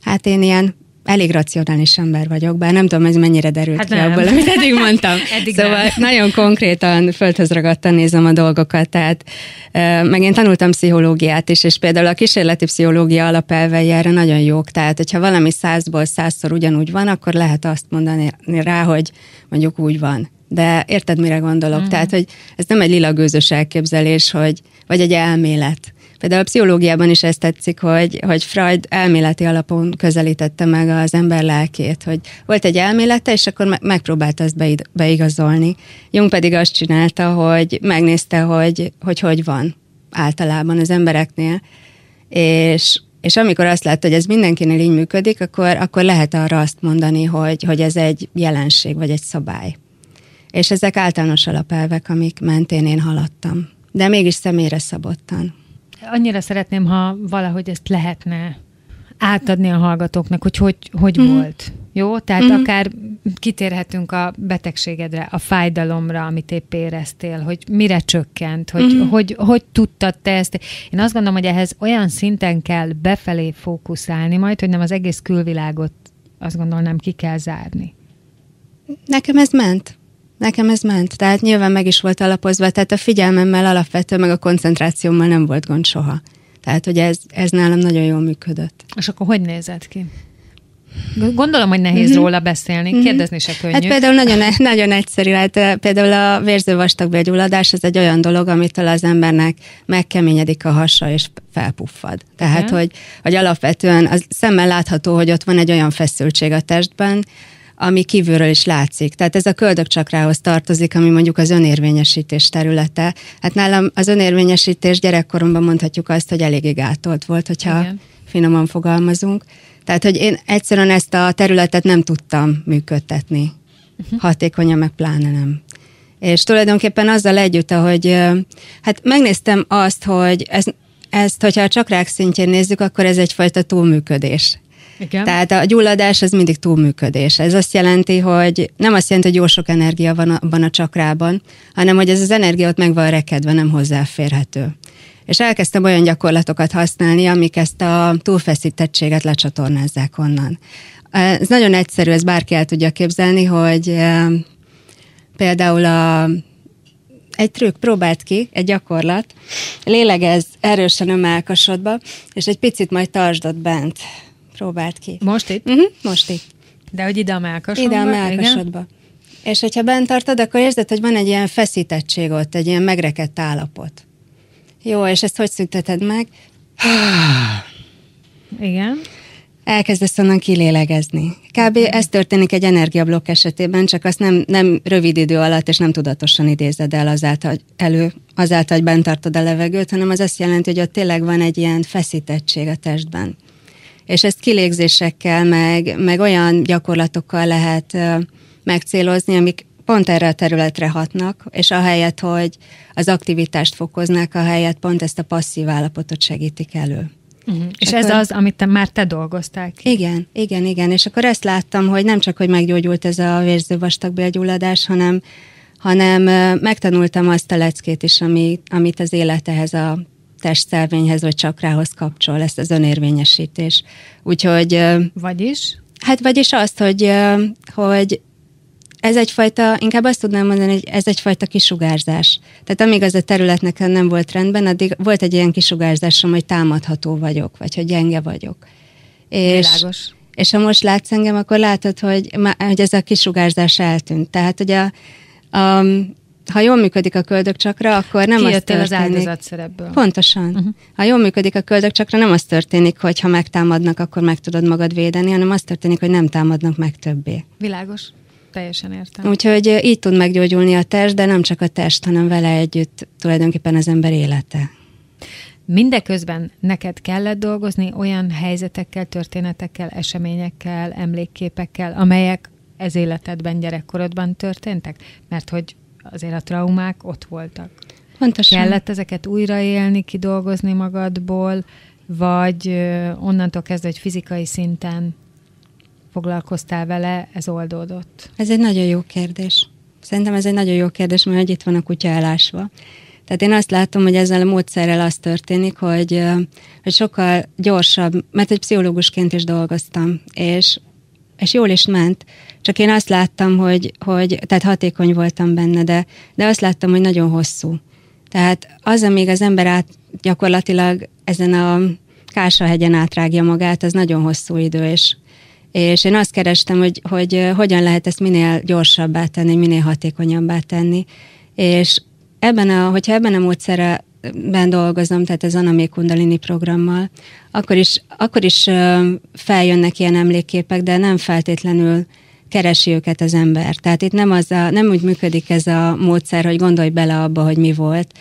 hát én ilyen elég racionális ember vagyok, bár nem tudom, ez mennyire derült hát ki nem. abból, amit eddig mondtam. [LAUGHS] eddig szóval nem. nagyon konkrétan földhöz ragadtan nézem a dolgokat, tehát meg én tanultam pszichológiát is, és például a kísérleti pszichológia alapelvei erre nagyon jók, tehát hogyha valami százból százszor ugyanúgy van, akkor lehet azt mondani rá, hogy mondjuk úgy van de érted, mire gondolok? Mm. Tehát, hogy ez nem egy lilagőzös elképzelés, hogy, vagy egy elmélet, Például a pszichológiában is ezt tetszik, hogy, hogy Freud elméleti alapon közelítette meg az ember lelkét, hogy volt egy elmélete, és akkor megpróbálta ezt beigazolni. Jung pedig azt csinálta, hogy megnézte, hogy hogy, hogy van általában az embereknél, és és amikor azt látta, hogy ez mindenkinél így működik, akkor, akkor lehet arra azt mondani, hogy, hogy ez egy jelenség, vagy egy szabály. És ezek általános alapelvek, amik mentén én haladtam. De mégis személyre szabottan annyira szeretném, ha valahogy ezt lehetne átadni a hallgatóknak, hogy hogy, hogy mm. volt. Jó? Tehát mm. akár kitérhetünk a betegségedre, a fájdalomra, amit épp éreztél, hogy mire csökkent, hogy, mm. hogy, hogy, hogy tudtad te ezt. Én azt gondolom, hogy ehhez olyan szinten kell befelé fókuszálni majd, hogy nem az egész külvilágot azt gondolom nem ki kell zárni. Nekem ez ment. Nekem ez ment, tehát nyilván meg is volt alapozva, tehát a figyelmemmel alapvetően, meg a koncentrációmmal nem volt gond soha. Tehát, hogy ez, ez nálam nagyon jól működött. És akkor hogy nézett ki? Hm? Gondolom, hogy nehéz mm-hmm. róla beszélni, mm-hmm. kérdezni se könnyű. Hát például nagyon, e- nagyon egyszerű, hát e, például a vérző vastagbélgyulladás, ez egy olyan dolog, amitől az embernek megkeményedik a hasa és felpuffad. Tehát, mhm. hogy, hogy alapvetően az szemmel látható, hogy ott van egy olyan feszültség a testben, ami kívülről is látszik. Tehát ez a köldökcsakrához tartozik, ami mondjuk az önérvényesítés területe. Hát nálam az önérvényesítés gyerekkoromban mondhatjuk azt, hogy eléggé gátolt volt, hogyha Igen. finoman fogalmazunk. Tehát, hogy én egyszerűen ezt a területet nem tudtam működtetni. Uh-huh. Hatékonyan meg pláne nem. És tulajdonképpen azzal együtt, ahogy hát megnéztem azt, hogy ez, ezt, hogyha a csakrák szintjén nézzük, akkor ez egyfajta túlműködés. Igen. Tehát a gyulladás az mindig túlműködés. Ez azt jelenti, hogy nem azt jelenti, hogy jó sok energia van abban a csakrában, hanem hogy ez az energia ott meg van rekedve, nem hozzáférhető. És elkezdtem olyan gyakorlatokat használni, amik ezt a túlfeszítettséget lecsatornázzák onnan. Ez nagyon egyszerű, ez bárki el tudja képzelni, hogy eh, például a egy trükk, próbált ki, egy gyakorlat, Lélegez erősen a melkasodba, és egy picit majd tartsd ott bent próbált ki. Most itt? Uh-huh, most itt. De hogy ide a melkasodba? Ide a melkasodba. És hogyha bent tartod, akkor érzed, hogy van egy ilyen feszítettség ott, egy ilyen megrekedt állapot. Jó, és ezt hogy szünteted meg? [SIGHS] Igen. Elkezdesz onnan kilélegezni. Kb. Mhm. ez történik egy energiablokk esetében, csak azt nem, nem rövid idő alatt, és nem tudatosan idézed el azáltal, hogy elő, azáltal, hogy bent tartod a levegőt, hanem az azt jelenti, hogy ott tényleg van egy ilyen feszítettség a testben és ezt kilégzésekkel, meg, meg olyan gyakorlatokkal lehet megcélozni, amik pont erre a területre hatnak, és ahelyett, hogy az aktivitást fokoznák, ahelyett pont ezt a passzív állapotot segítik elő. Uh-huh. És, és ez akkor... az, amit te, már te dolgoztál ki. Igen, igen, igen. És akkor ezt láttam, hogy nem csak, hogy meggyógyult ez a vérző vastagbélgyulladás, hanem, hanem megtanultam azt a leckét is, ami, amit az élet ehhez a testszelvényhez vagy csakrához kapcsol ezt az önérvényesítés. Úgyhogy... Vagyis? Hát vagyis azt, hogy, hogy ez egyfajta, inkább azt tudnám mondani, hogy ez egyfajta kisugárzás. Tehát amíg az a terület nekem nem volt rendben, addig volt egy ilyen kisugárzásom, hogy támadható vagyok, vagy hogy gyenge vagyok. És, Világos. És ha most látsz engem, akkor látod, hogy, hogy ez a kisugárzás eltűnt. Tehát, hogy a, a ha jól működik a köldökcsakra, akkor nem az történik. az áldozat szerepből. Pontosan. Uh-huh. Ha jól működik a köldökcsakra, nem az történik, hogy ha megtámadnak, akkor meg tudod magad védeni, hanem az történik, hogy nem támadnak meg többé. Világos. Teljesen értem. Úgyhogy így tud meggyógyulni a test, de nem csak a test, hanem vele együtt tulajdonképpen az ember élete. Mindeközben neked kellett dolgozni olyan helyzetekkel, történetekkel, eseményekkel, emlékképekkel, amelyek ez életedben, gyerekkorodban történtek? Mert hogy azért a traumák ott voltak. Pontosan. Kellett ezeket újraélni, kidolgozni magadból, vagy onnantól kezdve, hogy fizikai szinten foglalkoztál vele, ez oldódott? Ez egy nagyon jó kérdés. Szerintem ez egy nagyon jó kérdés, mert itt van a kutya elásva. Tehát én azt látom, hogy ezzel a módszerrel az történik, hogy, hogy sokkal gyorsabb, mert egy pszichológusként is dolgoztam, és és jól is ment, csak én azt láttam, hogy, hogy tehát hatékony voltam benne, de, de azt láttam, hogy nagyon hosszú. Tehát az, amíg az ember át gyakorlatilag ezen a Kársahegyen átrágja magát, az nagyon hosszú idő, és, és én azt kerestem, hogy, hogy eh, hogyan lehet ezt minél gyorsabbá tenni, minél hatékonyabbá tenni, és ebben a, hogyha ebben a módszerrel ben dolgozom, tehát ez Anamé Kundalini programmal, akkor is, akkor is feljönnek ilyen emlékképek, de nem feltétlenül keresi őket az ember. Tehát itt nem, az a, nem úgy működik ez a módszer, hogy gondolj bele abba, hogy mi volt,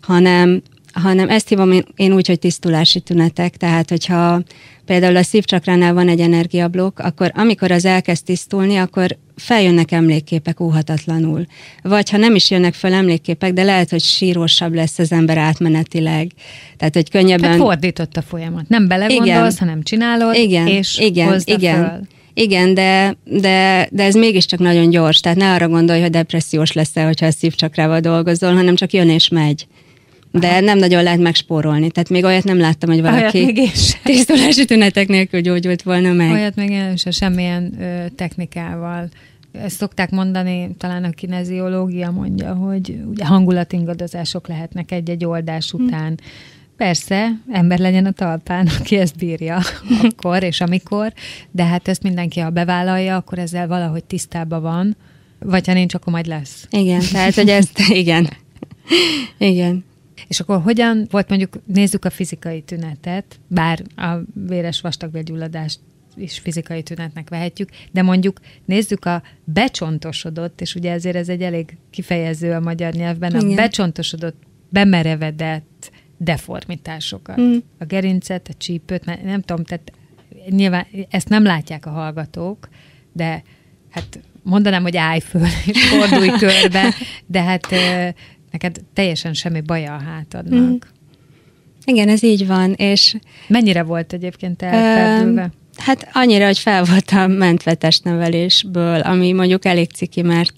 hanem hanem ezt hívom én, én úgy, hogy tisztulási tünetek, tehát hogyha például a szívcsakránál van egy energiablokk, akkor amikor az elkezd tisztulni, akkor feljönnek emlékképek óhatatlanul. Vagy ha nem is jönnek fel emlékképek, de lehet, hogy sírósabb lesz az ember átmenetileg. Tehát, hogy könnyebben... Tehát fordított a folyamat. Nem belegondolsz, igen. hanem csinálod, igen, és igen, igen. Föl. Igen, de, de, de ez mégiscsak nagyon gyors, tehát ne arra gondolj, hogy depressziós leszel, hogyha a szívcsakrával dolgozol, hanem csak jön és megy de nem nagyon lehet megspórolni. Tehát még olyat nem láttam, hogy valaki tisztulási tünetek nélkül gyógyult volna meg. Olyat még én sem semmilyen ö, technikával. Ezt szokták mondani, talán a kineziológia mondja, hogy ugye hangulatingadozások lehetnek egy-egy oldás hm. után. Hm. Persze, ember legyen a talpán, aki ezt bírja [LAUGHS] akkor és amikor, de hát ezt mindenki, ha bevállalja, akkor ezzel valahogy tisztában van, vagy ha nincs, akkor majd lesz. Igen, tehát, hogy ezt, [LAUGHS] igen. Igen. És akkor hogyan volt mondjuk, nézzük a fizikai tünetet, bár a véres vastagbélgyulladást is fizikai tünetnek vehetjük, de mondjuk nézzük a becsontosodott, és ugye ezért ez egy elég kifejező a magyar nyelvben, Igen. a becsontosodott, bemerevedett deformitásokat. Mm. A gerincet, a csípőt, nem tudom, tehát nyilván ezt nem látják a hallgatók, de hát mondanám, hogy állj föl, és fordulj körbe, de hát neked teljesen semmi baja a hátadnak. Mm. Igen, ez így van, és... Mennyire volt egyébként elferdülve? Ö, hát annyira, hogy fel voltam mentve testnevelésből, ami mondjuk elég ciki, mert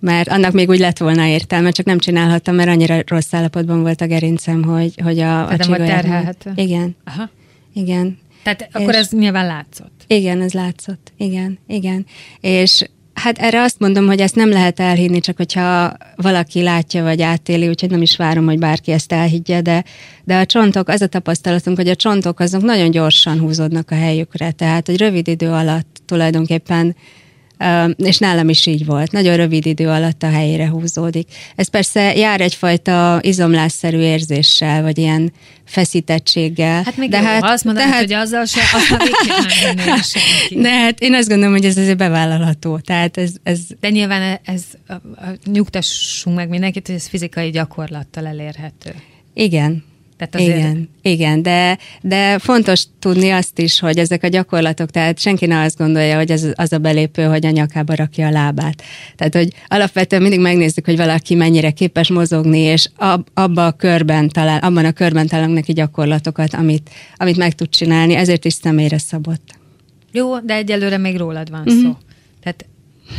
mert annak még úgy lett volna értelme, csak nem csinálhattam, mert annyira rossz állapotban volt a gerincem, hogy, hogy a, Tehát a nem volt terhelhető. Igen. Aha. Igen. Tehát és akkor ez nyilván látszott. Igen, ez látszott. Igen, igen. És Hát erre azt mondom, hogy ezt nem lehet elhinni, csak hogyha valaki látja vagy átéli, úgyhogy nem is várom, hogy bárki ezt elhiggye, de, de a csontok, az a tapasztalatunk, hogy a csontok azok nagyon gyorsan húzódnak a helyükre, tehát egy rövid idő alatt tulajdonképpen és nálam is így volt. Nagyon rövid idő alatt a helyére húzódik. Ez persze jár egyfajta izomlásszerű érzéssel, vagy ilyen feszítettséggel. Hát még de jó, hát, azt mondanád, hát, hogy azzal se, azzal senki. [LAUGHS] De hát én azt gondolom, hogy ez azért bevállalható. Tehát ez, ez... De nyilván ez, nyugtassunk meg mindenkit, hogy ez fizikai gyakorlattal elérhető. Igen, tehát azért... Igen, igen de, de fontos tudni azt is, hogy ezek a gyakorlatok, tehát senki ne azt gondolja, hogy ez az a belépő, hogy a nyakába rakja a lábát. Tehát, hogy alapvetően mindig megnézzük, hogy valaki mennyire képes mozogni, és ab, abba a körben talál, abban a körben találunk neki gyakorlatokat, amit, amit meg tud csinálni, ezért is személyre szabott. Jó, de egyelőre még rólad van mm-hmm. szó. Tehát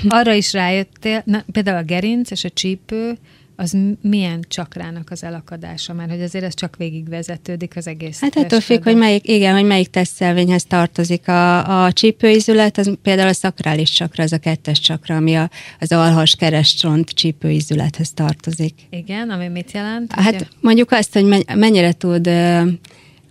arra is rájöttél, na, például a gerinc és a csípő, az milyen csakrának az elakadása? Mert hogy azért ez csak végigvezetődik az egész. Hát attól függ, hogy melyik, igen, hogy melyik tesztelvényhez tartozik. A, a csípőizület, az például a szakrális csakra, az a kettes csakra, ami a, az alhas kerestront csípőizülethez tartozik. Igen, ami mit jelent? Hát ugye? mondjuk azt, hogy mennyire tud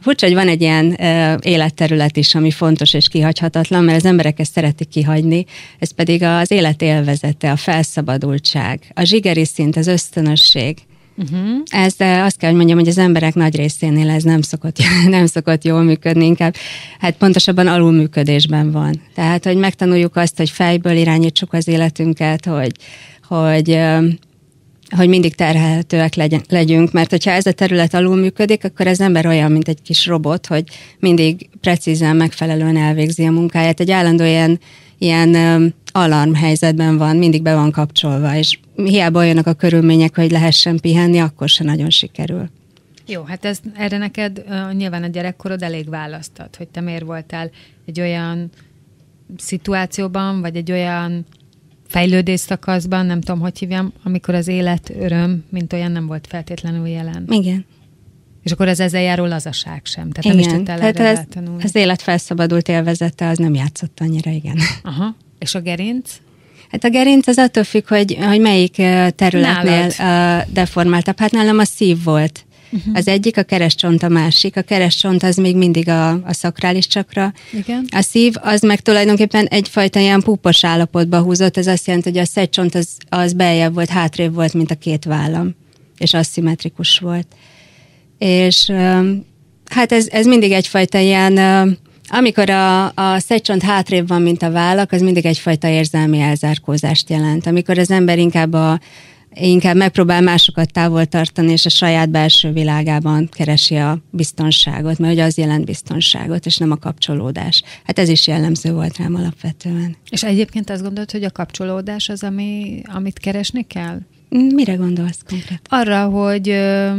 Furcsa, hogy van egy ilyen e, életterület is, ami fontos és kihagyhatatlan, mert az emberek ezt szeretik kihagyni, ez pedig az élet élvezete, a felszabadultság, a zsigeri szint, az ösztönösség. Uh-huh. Ez azt kell, hogy mondjam, hogy az emberek nagy részénél ez nem szokott, [LAUGHS] nem szokott jól működni, inkább hát pontosabban alulműködésben van. Tehát, hogy megtanuljuk azt, hogy fejből irányítsuk az életünket, hogy, hogy hogy mindig terhelhetőek legyen, legyünk, mert hogyha ez a terület alul működik, akkor az ember olyan, mint egy kis robot, hogy mindig precízen, megfelelően elvégzi a munkáját. Egy állandó ilyen, ilyen alarm helyzetben van, mindig be van kapcsolva, és hiába olyanok a körülmények, hogy lehessen pihenni, akkor se nagyon sikerül. Jó, hát ez, erre neked uh, nyilván a gyerekkorod elég választat, hogy te miért voltál egy olyan szituációban, vagy egy olyan fejlődés szakaszban, nem tudom, hogy hívjam, amikor az élet öröm, mint olyan nem volt feltétlenül jelen. Igen. És akkor ez ezzel járó lazaság sem. Tehát igen. nem is tudtál hát erre ez, Az élet felszabadult élvezete, az nem játszott annyira, igen. Aha. És a gerinc? Hát a gerinc az attól függ, hogy, hogy melyik eh, területnél Nálad. Eh, deformáltabb. Hát nálam a szív volt. Uh-huh. Az egyik a kerescsont, a másik. A kerescsont az még mindig a, a szakrális csakra. Igen. A szív az meg tulajdonképpen egyfajta ilyen púpos állapotba húzott, ez azt jelenti, hogy a szegcsont az, az beljebb volt, hátrébb volt, mint a két vállam, és aszimmetrikus volt. És hát ez, ez mindig egyfajta ilyen, amikor a, a szegcsont hátrébb van, mint a vállak, az mindig egyfajta érzelmi elzárkózást jelent. Amikor az ember inkább a, inkább megpróbál másokat távol tartani, és a saját belső világában keresi a biztonságot, mert ugye az jelent biztonságot, és nem a kapcsolódás. Hát ez is jellemző volt rám alapvetően. És egyébként azt gondolod, hogy a kapcsolódás az, ami, amit keresni kell? Mire gondolsz konkrét? Arra, hogy ö,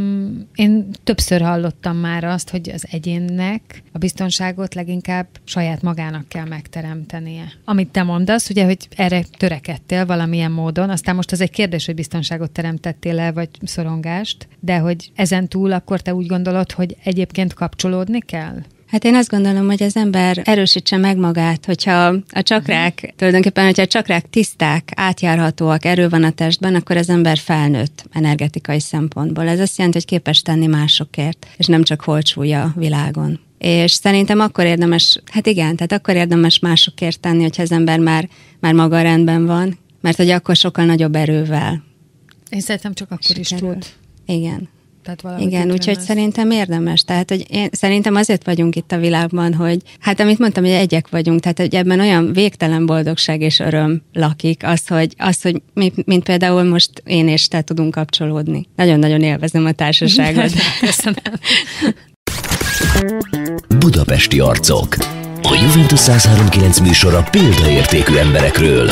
én többször hallottam már azt, hogy az egyénnek a biztonságot leginkább saját magának kell megteremtenie. Amit te mondasz, ugye, hogy erre törekedtél valamilyen módon, aztán most az egy kérdés, hogy biztonságot teremtettél el, vagy szorongást, de hogy ezen túl akkor te úgy gondolod, hogy egyébként kapcsolódni kell? Hát én azt gondolom, hogy az ember erősítse meg magát, hogyha a csakrák, uh-huh. tulajdonképpen, hogyha a csakrák tiszták, átjárhatóak, erő van a testben, akkor az ember felnőtt energetikai szempontból. Ez azt jelenti, hogy képes tenni másokért, és nem csak holcsúlya a világon. És szerintem akkor érdemes, hát igen, tehát akkor érdemes másokért tenni, hogyha az ember már, már maga rendben van, mert hogy akkor sokkal nagyobb erővel. Én szerintem csak akkor Sikerül. is tud. Igen. Tehát Igen, úgyhogy lesz. szerintem érdemes. Tehát, hogy én, szerintem azért vagyunk itt a világban, hogy hát amit mondtam, hogy egyek vagyunk, tehát hogy ebben olyan végtelen boldogság és öröm lakik, az, hogy, az, hogy mi, mint például most én és te tudunk kapcsolódni. Nagyon-nagyon élvezem a társaságot. [LAUGHS] Köszönöm. Budapesti arcok. A Juventus 139 műsora példaértékű emberekről.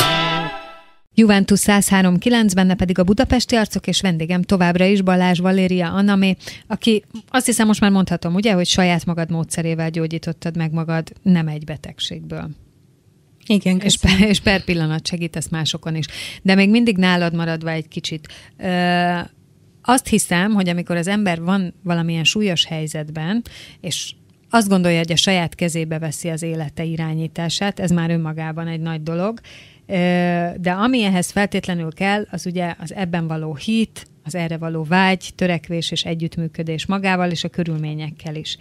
Juventus 103.9, benne pedig a budapesti arcok, és vendégem továbbra is Balázs Valéria Anami, aki azt hiszem most már mondhatom, ugye, hogy saját magad módszerével gyógyítottad meg magad nem egy betegségből. Igen, és per, és per pillanat segítesz másokon is. De még mindig nálad maradva egy kicsit. Ö, azt hiszem, hogy amikor az ember van valamilyen súlyos helyzetben, és azt gondolja, hogy a saját kezébe veszi az élete irányítását, ez már önmagában egy nagy dolog, de ami ehhez feltétlenül kell, az ugye az ebben való hit, az erre való vágy, törekvés és együttműködés magával és a körülményekkel is.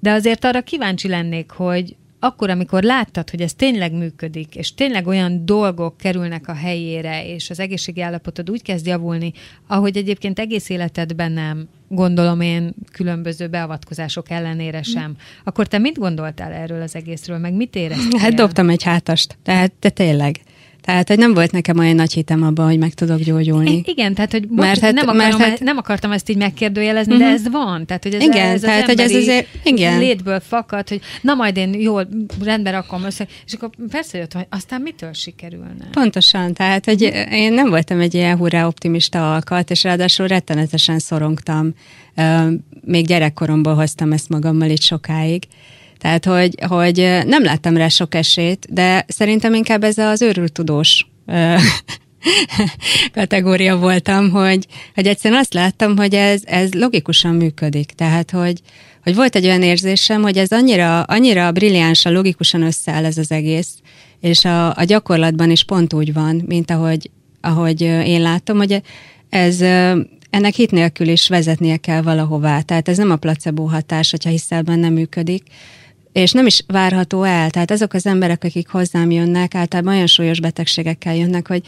De azért arra kíváncsi lennék, hogy akkor, amikor láttad, hogy ez tényleg működik, és tényleg olyan dolgok kerülnek a helyére, és az egészségi állapotod úgy kezd javulni, ahogy egyébként egész életedben nem, gondolom én különböző beavatkozások ellenére sem. Akkor te mit gondoltál erről az egészről, meg mit [LAUGHS] éreztél? Hát dobtam egy hátast, tehát te tényleg. Tehát, hogy nem volt nekem olyan nagy hitem abban, hogy meg tudok gyógyulni. É, igen, tehát, hogy most mert hát, nem, akarom, mert hát, nem akartam ezt így megkérdőjelezni, uh-huh. de mhm. ez van. Tehát, hogy ez, igen, a, ez tehát, az hogy ez azért, igen. létből fakad, hogy na majd én jól rendben rakom össze, és akkor persze jött, hogy aztán mitől sikerülne? Pontosan, tehát, hogy mhm. én nem voltam egy ilyen hurrá optimista alkat, és ráadásul rettenetesen szorongtam. Még gyerekkoromból hoztam ezt magammal itt sokáig. Tehát, hogy, hogy nem láttam rá sok esélyt, de szerintem inkább ez az őrült tudós [LAUGHS] kategória voltam, hogy, hogy egyszerűen azt láttam, hogy ez, ez logikusan működik. Tehát, hogy, hogy volt egy olyan érzésem, hogy ez annyira, annyira brilliánsan, logikusan összeáll ez az egész, és a, a gyakorlatban is pont úgy van, mint ahogy, ahogy én látom, hogy ez ennek hit nélkül is vezetnie kell valahová. Tehát ez nem a placebo hatás, hogyha hiszel benne működik, és nem is várható el. Tehát azok az emberek, akik hozzám jönnek, általában olyan súlyos betegségekkel jönnek, hogy,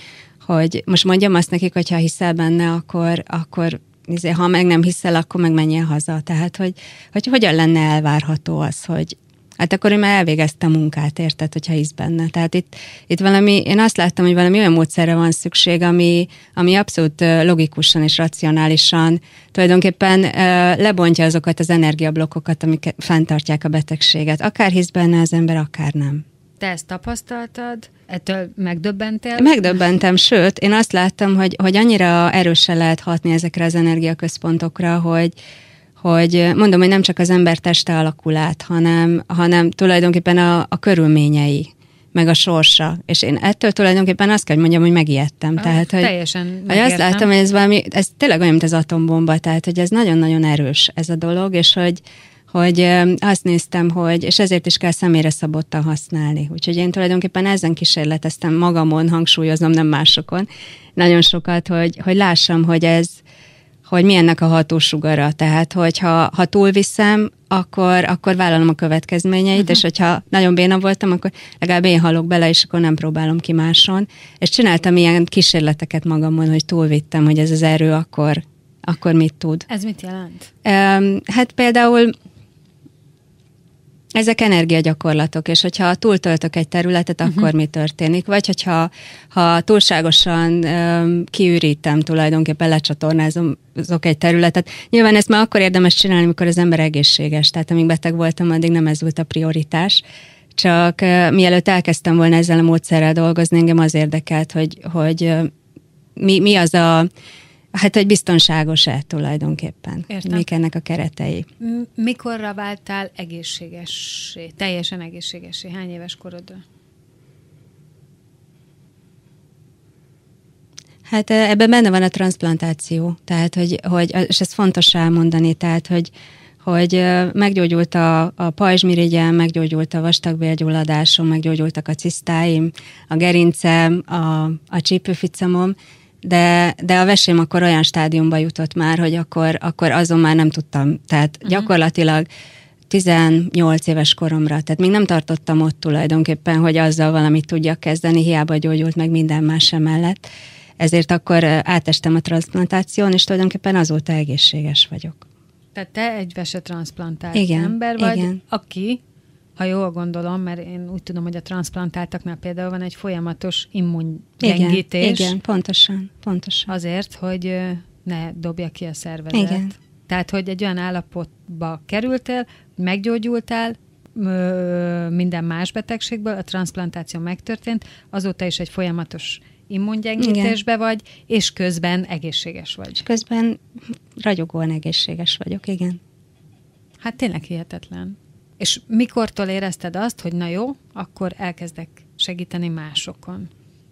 hogy most mondjam azt nekik, hogy ha hiszel benne, akkor, akkor izé, ha meg nem hiszel, akkor meg menjél haza. Tehát, hogy, hogy hogyan lenne elvárható az, hogy Hát akkor én már elvégezte a munkát, érted, hogyha hisz benne. Tehát itt, itt valami, én azt láttam, hogy valami olyan módszerre van szükség, ami, ami abszolút logikusan és racionálisan tulajdonképpen lebontja azokat az energiablokkokat, amik fenntartják a betegséget. Akár hisz benne az ember, akár nem. Te ezt tapasztaltad, ettől megdöbbentél? Megdöbbentem, sőt, én azt láttam, hogy, hogy annyira erősen lehet hatni ezekre az energiaközpontokra, hogy, hogy mondom, hogy nem csak az ember teste alakul át, hanem, hanem tulajdonképpen a, a körülményei meg a sorsa. És én ettől tulajdonképpen azt kell, hogy mondjam, hogy megijedtem. Ah, tehát, hogy, teljesen hogy azt láttam, hogy ez valami, ez tényleg olyan, mint az atombomba, tehát, hogy ez nagyon-nagyon erős ez a dolog, és hogy, hogy azt néztem, hogy, és ezért is kell személyre szabottan használni. Úgyhogy én tulajdonképpen ezen kísérleteztem magamon, hangsúlyozom, nem másokon, nagyon sokat, hogy, hogy lássam, hogy ez, hogy milyennek a hatósugara. Tehát, hogyha ha túlviszem, akkor, akkor vállalom a következményeit, uh-huh. és hogyha nagyon béna voltam, akkor legalább én halok bele, és akkor nem próbálom ki máson. És csináltam ilyen kísérleteket magamon, hogy túlvittem, hogy ez az erő akkor, akkor mit tud. Ez mit jelent? Um, hát például ezek energiagyakorlatok, és hogyha túltöltök egy területet, mhm. akkor uh-huh. mi történik? Vagy hogyha ha túlságosan um, kiürítem, tulajdonképpen lecsatornázom azok egy területet. Nyilván ezt már akkor érdemes csinálni, amikor az ember egészséges. Tehát amíg beteg voltam, addig nem ez volt a prioritás. Csak uh, mielőtt elkezdtem volna ezzel a módszerrel dolgozni, engem az érdekelt, hogy, hogy uh, mi, mi az a Hát, hogy biztonságos-e tulajdonképpen? Értem. Mik ennek a keretei? Mikorra váltál egészségesé, teljesen egészségesé? Hány éves korodra? Hát e, ebben benne van a transplantáció, tehát, hogy, hogy és ez fontos elmondani, tehát, hogy, hogy meggyógyult a, a pajzsmirigyem, meggyógyult a vastagbélgyulladásom, meggyógyultak a cisztáim, a gerincem, a, a csípőficamom, de, de a vesém akkor olyan stádiumba jutott már, hogy akkor, akkor azon már nem tudtam. Tehát uh-huh. gyakorlatilag 18 éves koromra, tehát még nem tartottam ott tulajdonképpen, hogy azzal valamit tudjak kezdeni, hiába gyógyult meg minden más emellett. Ezért akkor átestem a transplantáción, és tulajdonképpen azóta egészséges vagyok. Tehát te egy vesetransplantált igen, ember vagy, igen. aki ha jól gondolom, mert én úgy tudom, hogy a transplantáltaknál például van egy folyamatos immungyengítés. Igen, igen, pontosan, pontosan. Azért, hogy ne dobja ki a szervezet. Igen. Tehát, hogy egy olyan állapotba kerültél, meggyógyultál, minden más betegségből, a transplantáció megtörtént, azóta is egy folyamatos immungyengítésbe igen. vagy, és közben egészséges vagy. És közben ragyogóan egészséges vagyok, igen. Hát tényleg hihetetlen. És mikortól érezted azt, hogy na jó, akkor elkezdek segíteni másokon?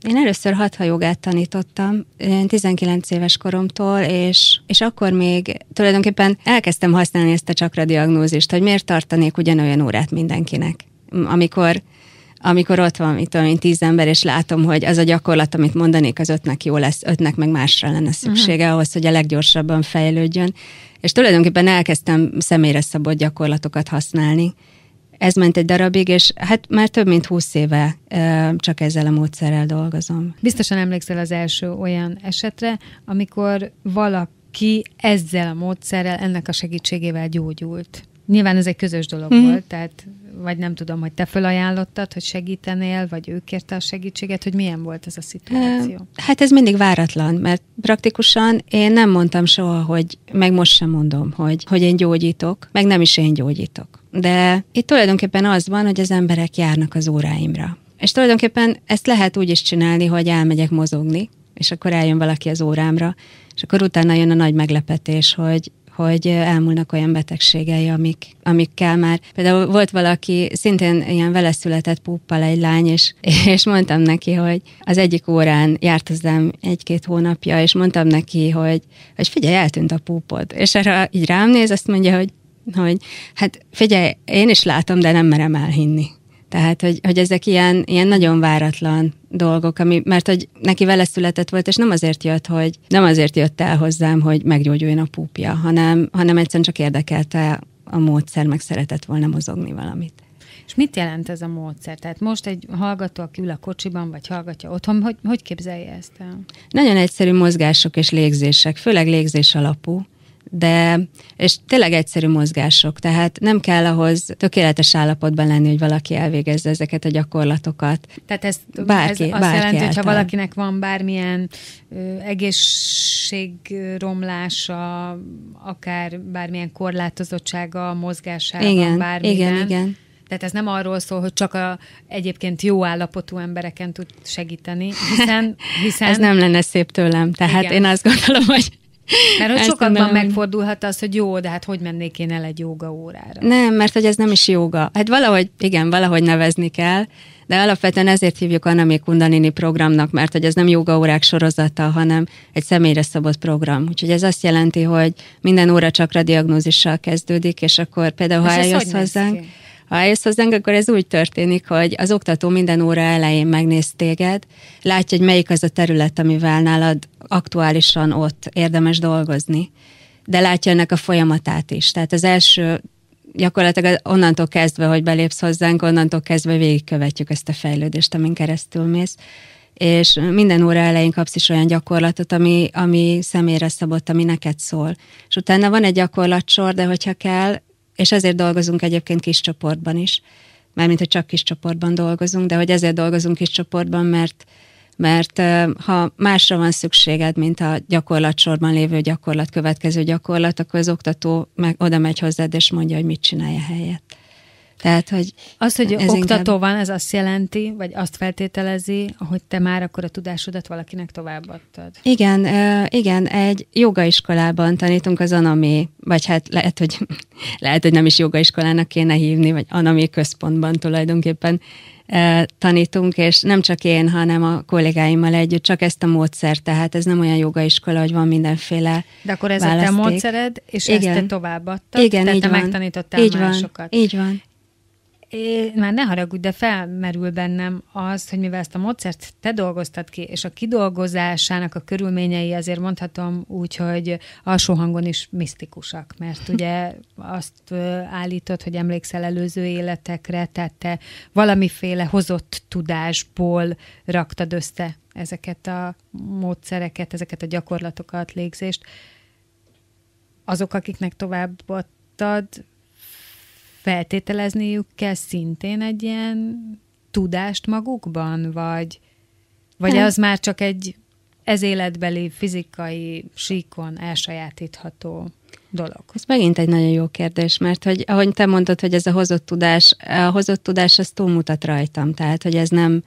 Én először jogát tanítottam 19 éves koromtól, és, és akkor még tulajdonképpen elkezdtem használni ezt a csakra diagnózist, hogy miért tartanék ugyanolyan órát mindenkinek. Amikor amikor ott van, itt, tudom én, tíz ember, és látom, hogy az a gyakorlat, amit mondanék, az ötnek jó lesz, ötnek meg másra lenne mhm. szüksége uh-huh. ahhoz, hogy a leggyorsabban fejlődjön. És tulajdonképpen elkezdtem személyre szabott gyakorlatokat használni. Ez ment egy darabig, és hát már több mint húsz éve csak ezzel a módszerrel dolgozom. Biztosan emlékszel az első olyan esetre, amikor valaki ezzel a módszerrel, ennek a segítségével gyógyult. Nyilván ez egy közös dolog mm. volt, tehát vagy nem tudom, hogy te felajánlottad, hogy segítenél, vagy ő kérte a segítséget, hogy milyen volt ez a szituáció? Hát ez mindig váratlan, mert praktikusan én nem mondtam soha, hogy meg most sem mondom, hogy, hogy én gyógyítok, meg nem is én gyógyítok. De itt tulajdonképpen az van, hogy az emberek járnak az óráimra. És tulajdonképpen ezt lehet úgy is csinálni, hogy elmegyek mozogni, és akkor eljön valaki az órámra, és akkor utána jön a nagy meglepetés, hogy hogy elmúlnak olyan betegségei, amik, amikkel már, például volt valaki, szintén ilyen vele született puppal egy lány, és, és mondtam neki, hogy az egyik órán járt hozzám egy-két hónapja, és mondtam neki, hogy, hogy figyelj, eltűnt a púpod. És erre így rám néz, azt mondja, hogy hogy hát figyelj, én is látom, de nem merem elhinni. Tehát, hogy, hogy ezek ilyen, ilyen nagyon váratlan dolgok, ami, mert hogy neki vele született volt, és nem azért jött, hogy nem azért jött el hozzám, hogy meggyógyuljon a púpja, hanem, hanem egyszerűen csak érdekelte a módszer, meg szeretett volna mozogni valamit. És mit jelent ez a módszer? Tehát most egy hallgató, aki ül a kocsiban, vagy hallgatja otthon, hogy, hogy képzelje ezt el? Nagyon egyszerű mozgások és légzések, főleg légzés alapú, de és tényleg egyszerű mozgások, tehát nem kell ahhoz tökéletes állapotban lenni, hogy valaki elvégezze ezeket a gyakorlatokat. Tehát ez, bárki, ez azt bárki jelenti, hogy ha valakinek van bármilyen ö, egészségromlása, akár bármilyen korlátozottsága a mozgásában, igen, bármilyen. Igen, igen. Tehát ez nem arról szól, hogy csak a egyébként jó állapotú embereken tud segíteni, hiszen... [LAUGHS] hiszen... ez nem lenne szép tőlem, tehát igen. én azt gondolom, hogy mert hogy ezt sokakban nem... megfordulhat az, hogy jó, de hát hogy mennék én el egy joga órára? Nem, mert hogy ez nem is jóga. Hát valahogy, igen, valahogy nevezni kell, de alapvetően ezért hívjuk Anami Kundalini programnak, mert hogy ez nem órák sorozata, hanem egy személyre szabott program. Úgyhogy ez azt jelenti, hogy minden óra csak radiagnózissal kezdődik, és akkor például, ha és eljössz hozzánk, ha eljössz hozzánk, akkor ez úgy történik, hogy az oktató minden óra elején megnéz téged, látja, hogy melyik az a terület, amivel nálad aktuálisan ott érdemes dolgozni. De látja ennek a folyamatát is. Tehát az első gyakorlatilag onnantól kezdve, hogy belépsz hozzánk, onnantól kezdve végigkövetjük ezt a fejlődést, amin keresztül mész. És minden óra elején kapsz is olyan gyakorlatot, ami, ami személyre szabott, ami neked szól. És utána van egy gyakorlatsor, de hogyha kell, és ezért dolgozunk egyébként kis csoportban is, mármint, hogy csak kis csoportban dolgozunk, de hogy ezért dolgozunk kis csoportban, mert mert ha másra van szükséged, mint a gyakorlatsorban lévő gyakorlat, következő gyakorlat, akkor az oktató meg oda megy hozzád, és mondja, hogy mit csinálja helyett. Tehát, hogy az, hogy ez oktató inkább... van, ez azt jelenti, vagy azt feltételezi, hogy te már akkor a tudásodat valakinek továbbadtad. Igen, igen, egy jogaiskolában tanítunk az anami, vagy hát lehet, hogy, [LAUGHS] lehet, hogy nem is jogaiskolának kéne hívni, vagy anami központban tulajdonképpen tanítunk, és nem csak én, hanem a kollégáimmal együtt, csak ezt a módszer, tehát ez nem olyan jogaiskola, hogy van mindenféle De akkor ez választék. a te módszered, és Igen. ezt te továbbadtad, Igen, tehát így te van. megtanítottál így másokat. Van. Így van. É, már ne haragudj, de felmerül bennem az, hogy mivel ezt a módszert te dolgoztad ki, és a kidolgozásának a körülményei azért mondhatom úgy, hogy alsó hangon is misztikusak, mert ugye [LAUGHS] azt állítod, hogy emlékszel előző életekre, tehát te valamiféle hozott tudásból raktad össze ezeket a módszereket, ezeket a gyakorlatokat, légzést. Azok, akiknek tovább feltételezniük kell szintén egy ilyen tudást magukban, vagy, vagy hát. az már csak egy ez életbeli, fizikai síkon elsajátítható dolog? Ez megint egy nagyon jó kérdés, mert hogy ahogy te mondtad, hogy ez a hozott tudás, a hozott tudás az túlmutat rajtam, tehát hogy ez nem...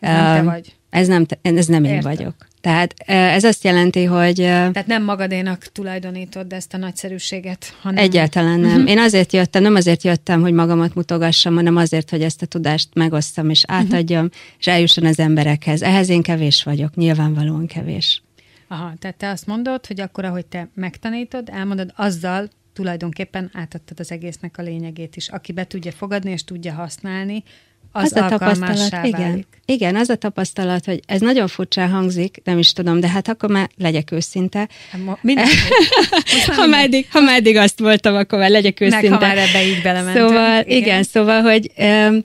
Ez nem uh, te vagy. Ez nem, ez nem Értem. én vagyok. Tehát ez azt jelenti, hogy... Tehát nem magadénak tulajdonítod ezt a nagyszerűséget, hanem... Egyáltalán nem. Mhm. Én azért jöttem, nem azért jöttem, hogy magamat mutogassam, hanem azért, hogy ezt a tudást megosztam és mhm. átadjam, uh-huh. és eljusson az emberekhez. Ehhez én kevés vagyok, nyilvánvalóan kevés. Aha, tehát te azt mondod, hogy akkor, ahogy te megtanítod, elmondod, azzal tulajdonképpen átadtad az egésznek a lényegét is. Aki be tudja fogadni és tudja használni, az, az hát a tapasztalat, igen. Igen, az a tapasztalat, hogy ez nagyon furcsa hangzik, nem is tudom, de hát akkor már legyek őszinte. Hát [LAUGHS] ha, már eddig, ha már azt voltam, akkor már legyek őszinte. Meg ha már ebbe így belementem. Szóval, igen, igen szóval, hogy... Um,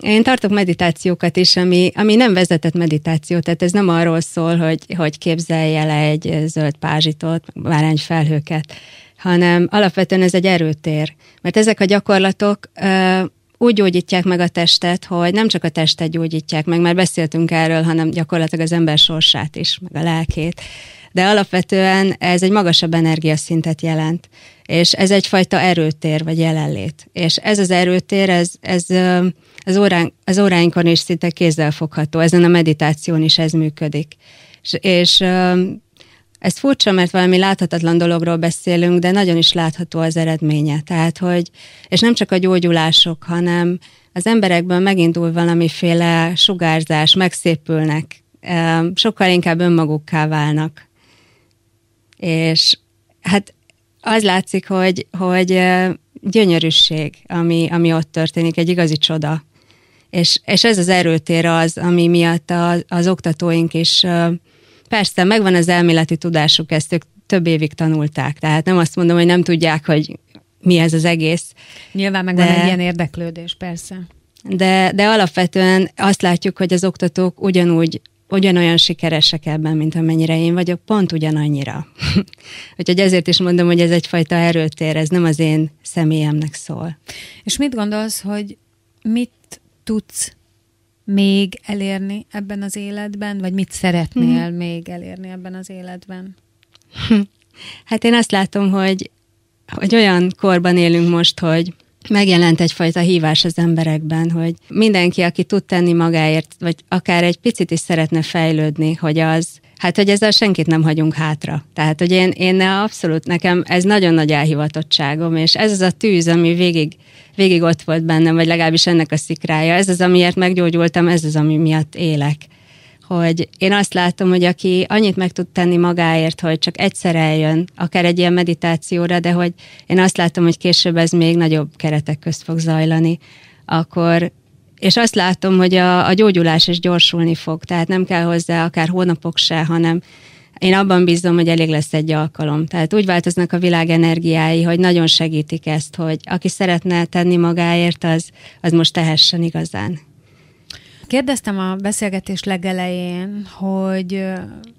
én tartok meditációkat is, ami, ami nem vezetett meditáció, tehát ez nem arról szól, hogy, hogy képzelje le egy zöld pázsitot, bárány felhőket, hanem alapvetően ez egy erőtér. Mert ezek a gyakorlatok úgy gyógyítják meg a testet, hogy nem csak a testet gyógyítják meg, mert beszéltünk erről, hanem gyakorlatilag az ember sorsát is, meg a lelkét. De alapvetően ez egy magasabb energiaszintet jelent, és ez egyfajta erőtér, vagy jelenlét. És ez az erőtér, ez, ez az, órán, az óráinkon is szinte kézzelfogható, ezen a meditáción is ez működik. És, és ez furcsa, mert valami láthatatlan dologról beszélünk, de nagyon is látható az eredménye. Tehát, hogy, és nem csak a gyógyulások, hanem az emberekből megindul valamiféle sugárzás, megszépülnek, sokkal inkább önmagukká válnak. És hát az látszik, hogy, hogy gyönyörűség, ami, ami ott történik, egy igazi csoda. És, és ez az erőtér az, ami miatt az, az oktatóink is Persze, megvan az elméleti tudásuk, ezt ők több évig tanulták, tehát nem azt mondom, hogy nem tudják, hogy mi ez az egész. Nyilván megvan de, egy ilyen érdeklődés, persze. De, de alapvetően azt látjuk, hogy az oktatók ugyanúgy ugyanolyan sikeresek ebben, mint amennyire én vagyok, pont ugyanannyira. [LAUGHS] Úgyhogy ezért is mondom, hogy ez egyfajta erőtér, ez nem az én személyemnek szól. És mit gondolsz, hogy mit tudsz még elérni ebben az életben, vagy mit szeretnél mm. még elérni ebben az életben? Hm. Hát én azt látom, hogy, hogy olyan korban élünk most, hogy megjelent egyfajta hívás az emberekben, hogy mindenki, aki tud tenni magáért, vagy akár egy picit is szeretne fejlődni, hogy az Hát, hogy ezzel senkit nem hagyunk hátra. Tehát, hogy én, én abszolút, nekem ez nagyon nagy elhivatottságom, és ez az a tűz, ami végig, végig ott volt bennem, vagy legalábbis ennek a szikrája, ez az, amiért meggyógyultam, ez az, ami miatt élek hogy én azt látom, hogy aki annyit meg tud tenni magáért, hogy csak egyszer eljön, akár egy ilyen meditációra, de hogy én azt látom, hogy később ez még nagyobb keretek közt fog zajlani, akkor és azt látom, hogy a, a gyógyulás is gyorsulni fog, tehát nem kell hozzá akár hónapok se, hanem én abban bízom, hogy elég lesz egy alkalom. Tehát úgy változnak a világ energiái, hogy nagyon segítik ezt, hogy aki szeretne tenni magáért, az, az most tehessen igazán. Kérdeztem a beszélgetés legelején, hogy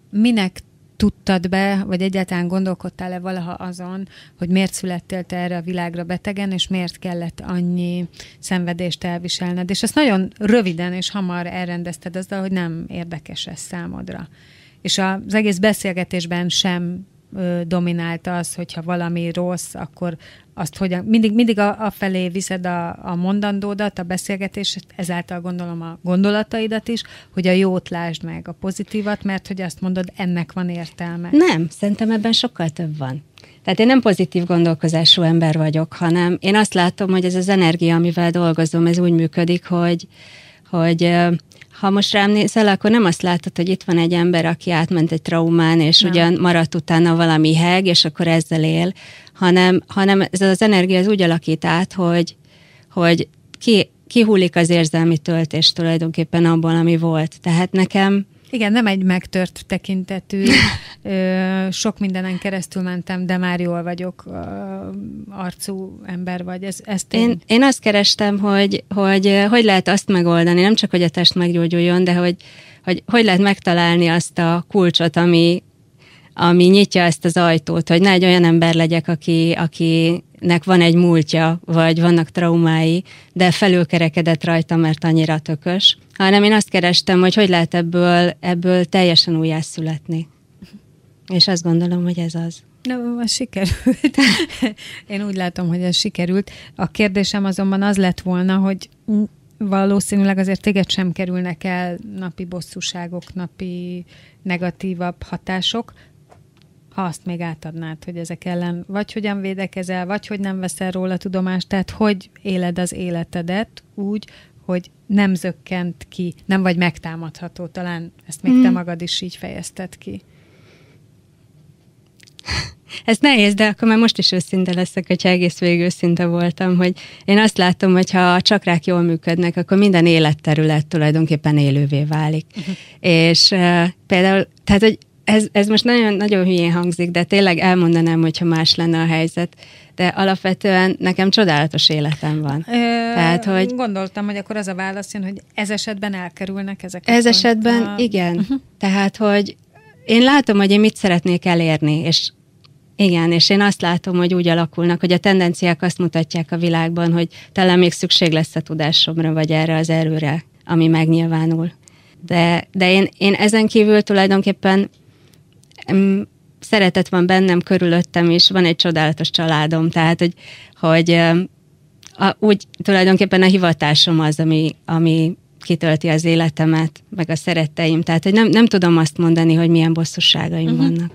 minek tudtad be, vagy egyáltalán gondolkodtál-e valaha azon, hogy miért születtél te erre a világra betegen, és miért kellett annyi szenvedést elviselned. És ezt nagyon röviden és hamar elrendezted azzal, hogy nem érdekes ez számodra. És az egész beszélgetésben sem dominálta az, hogyha valami rossz, akkor azt hogyan, mindig, mindig a, a felé viszed a, a mondandódat, a beszélgetést, ezáltal gondolom a gondolataidat is, hogy a jót lásd meg, a pozitívat, mert hogy azt mondod, ennek van értelme. Nem, szerintem ebben sokkal több van. Tehát én nem pozitív gondolkozású ember vagyok, hanem én azt látom, hogy ez az energia, amivel dolgozom, ez úgy működik, hogy, hogy ha most rám nézel, akkor nem azt látod, hogy itt van egy ember, aki átment egy traumán, és nem. ugyan maradt utána valami heg, és akkor ezzel él, hanem, hanem ez az energia az úgy alakít át, hogy, hogy ki, kihullik az érzelmi töltés tulajdonképpen abból, ami volt. Tehát nekem igen, nem egy megtört tekintetű, [LAUGHS] ö, sok mindenen keresztül mentem, de már jól vagyok, ö, arcú ember vagy. Ez, ez tény? én, én azt kerestem, hogy, hogy hogy lehet azt megoldani, nem csak, hogy a test meggyógyuljon, de hogy hogy, hogy lehet megtalálni azt a kulcsot, ami, ami nyitja ezt az ajtót, hogy ne egy olyan ember legyek, aki, akinek van egy múltja, vagy vannak traumái, de felülkerekedett rajta, mert annyira tökös, hanem én azt kerestem, hogy hogy lehet ebből, ebből teljesen születni, És azt gondolom, hogy ez az. Na, az sikerült. [LAUGHS] Én úgy látom, hogy ez sikerült. A kérdésem azonban az lett volna, hogy valószínűleg azért téged sem kerülnek el napi bosszúságok, napi negatívabb hatások, ha azt még átadnád, hogy ezek ellen vagy hogyan védekezel, vagy hogy nem veszel róla tudomást, tehát hogy éled az életedet úgy, hogy nem zökkent ki, nem vagy megtámadható, talán ezt még mm. te magad is így fejezted ki. Ez nehéz, de akkor már most is őszinte leszek, hogyha egész végig őszinte voltam, hogy én azt látom, hogy ha a csakrák jól működnek, akkor minden életterület tulajdonképpen élővé válik. Uh-huh. És uh, például, tehát, hogy ez, ez most nagyon, nagyon hülyén hangzik, de tényleg elmondanám, hogyha más lenne a helyzet. De alapvetően nekem csodálatos életem van. Ö, Tehát, hogy gondoltam, hogy akkor az a válasz jön, hogy ez esetben elkerülnek ezek. Ez esetben a... igen. Uh-huh. Tehát, hogy én látom, hogy én mit szeretnék elérni, és igen, és én azt látom, hogy úgy alakulnak, hogy a tendenciák azt mutatják a világban, hogy talán még szükség lesz a tudásomra, vagy erre az erőre, ami megnyilvánul. De, de én, én ezen kívül tulajdonképpen szeretet van bennem, körülöttem, és van egy csodálatos családom, tehát, hogy, hogy a, úgy tulajdonképpen a hivatásom az, ami, ami kitölti az életemet, meg a szeretteim. Tehát, hogy nem, nem tudom azt mondani, hogy milyen bosszúságaim uh-huh. vannak.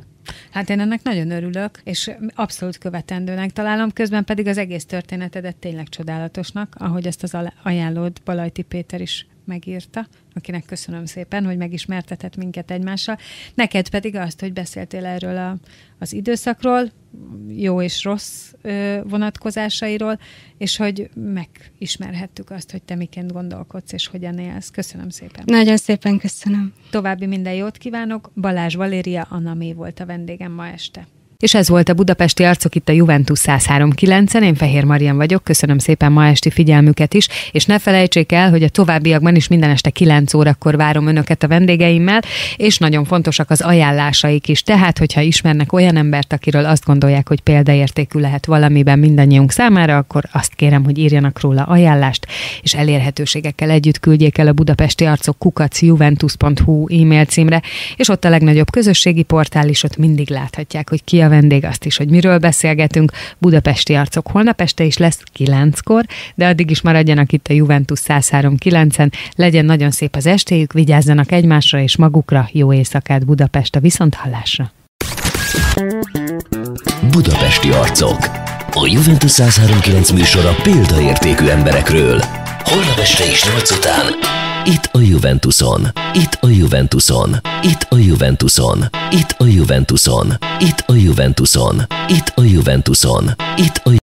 Hát én ennek nagyon örülök, és abszolút követendőnek találom, közben pedig az egész történetedet tényleg csodálatosnak, ahogy ezt az ajánlód Balajti Péter is megírta, akinek köszönöm szépen, hogy megismertetett minket egymással. Neked pedig azt, hogy beszéltél erről a, az időszakról, jó és rossz ö, vonatkozásairól, és hogy megismerhettük azt, hogy te miként gondolkodsz, és hogyan élsz. Köszönöm szépen. Nagyon szépen köszönöm. További minden jót kívánok. Balázs Valéria Anna Mé volt a vendégem ma este. És ez volt a Budapesti Arcok itt a Juventus 103.9-en. Én Fehér Marian vagyok, köszönöm szépen ma esti figyelmüket is, és ne felejtsék el, hogy a továbbiakban is minden este 9 órakor várom önöket a vendégeimmel, és nagyon fontosak az ajánlásaik is. Tehát, hogyha ismernek olyan embert, akiről azt gondolják, hogy példaértékű lehet valamiben mindannyiunk számára, akkor azt kérem, hogy írjanak róla ajánlást, és elérhetőségekkel együtt küldjék el a budapesti arcok kukacjuventus.hu e-mail címre, és ott a legnagyobb közösségi portál is, ott mindig láthatják, hogy ki a vendég, azt is, hogy miről beszélgetünk. Budapesti arcok holnap este is lesz kilenckor, de addig is maradjanak itt a Juventus 103.9-en. Legyen nagyon szép az estéjük, vigyázzanak egymásra és magukra. Jó éjszakát Budapest a viszonthallásra! Budapesti arcok. A Juventus 103.9 műsora példaértékű emberekről. Holnap este is 8 után a Juventuson. Itt a Juventuson. Itt a Juventuson. Itt a Juventuson. Itt a Juventuson. Itt a Juventuson. Itt a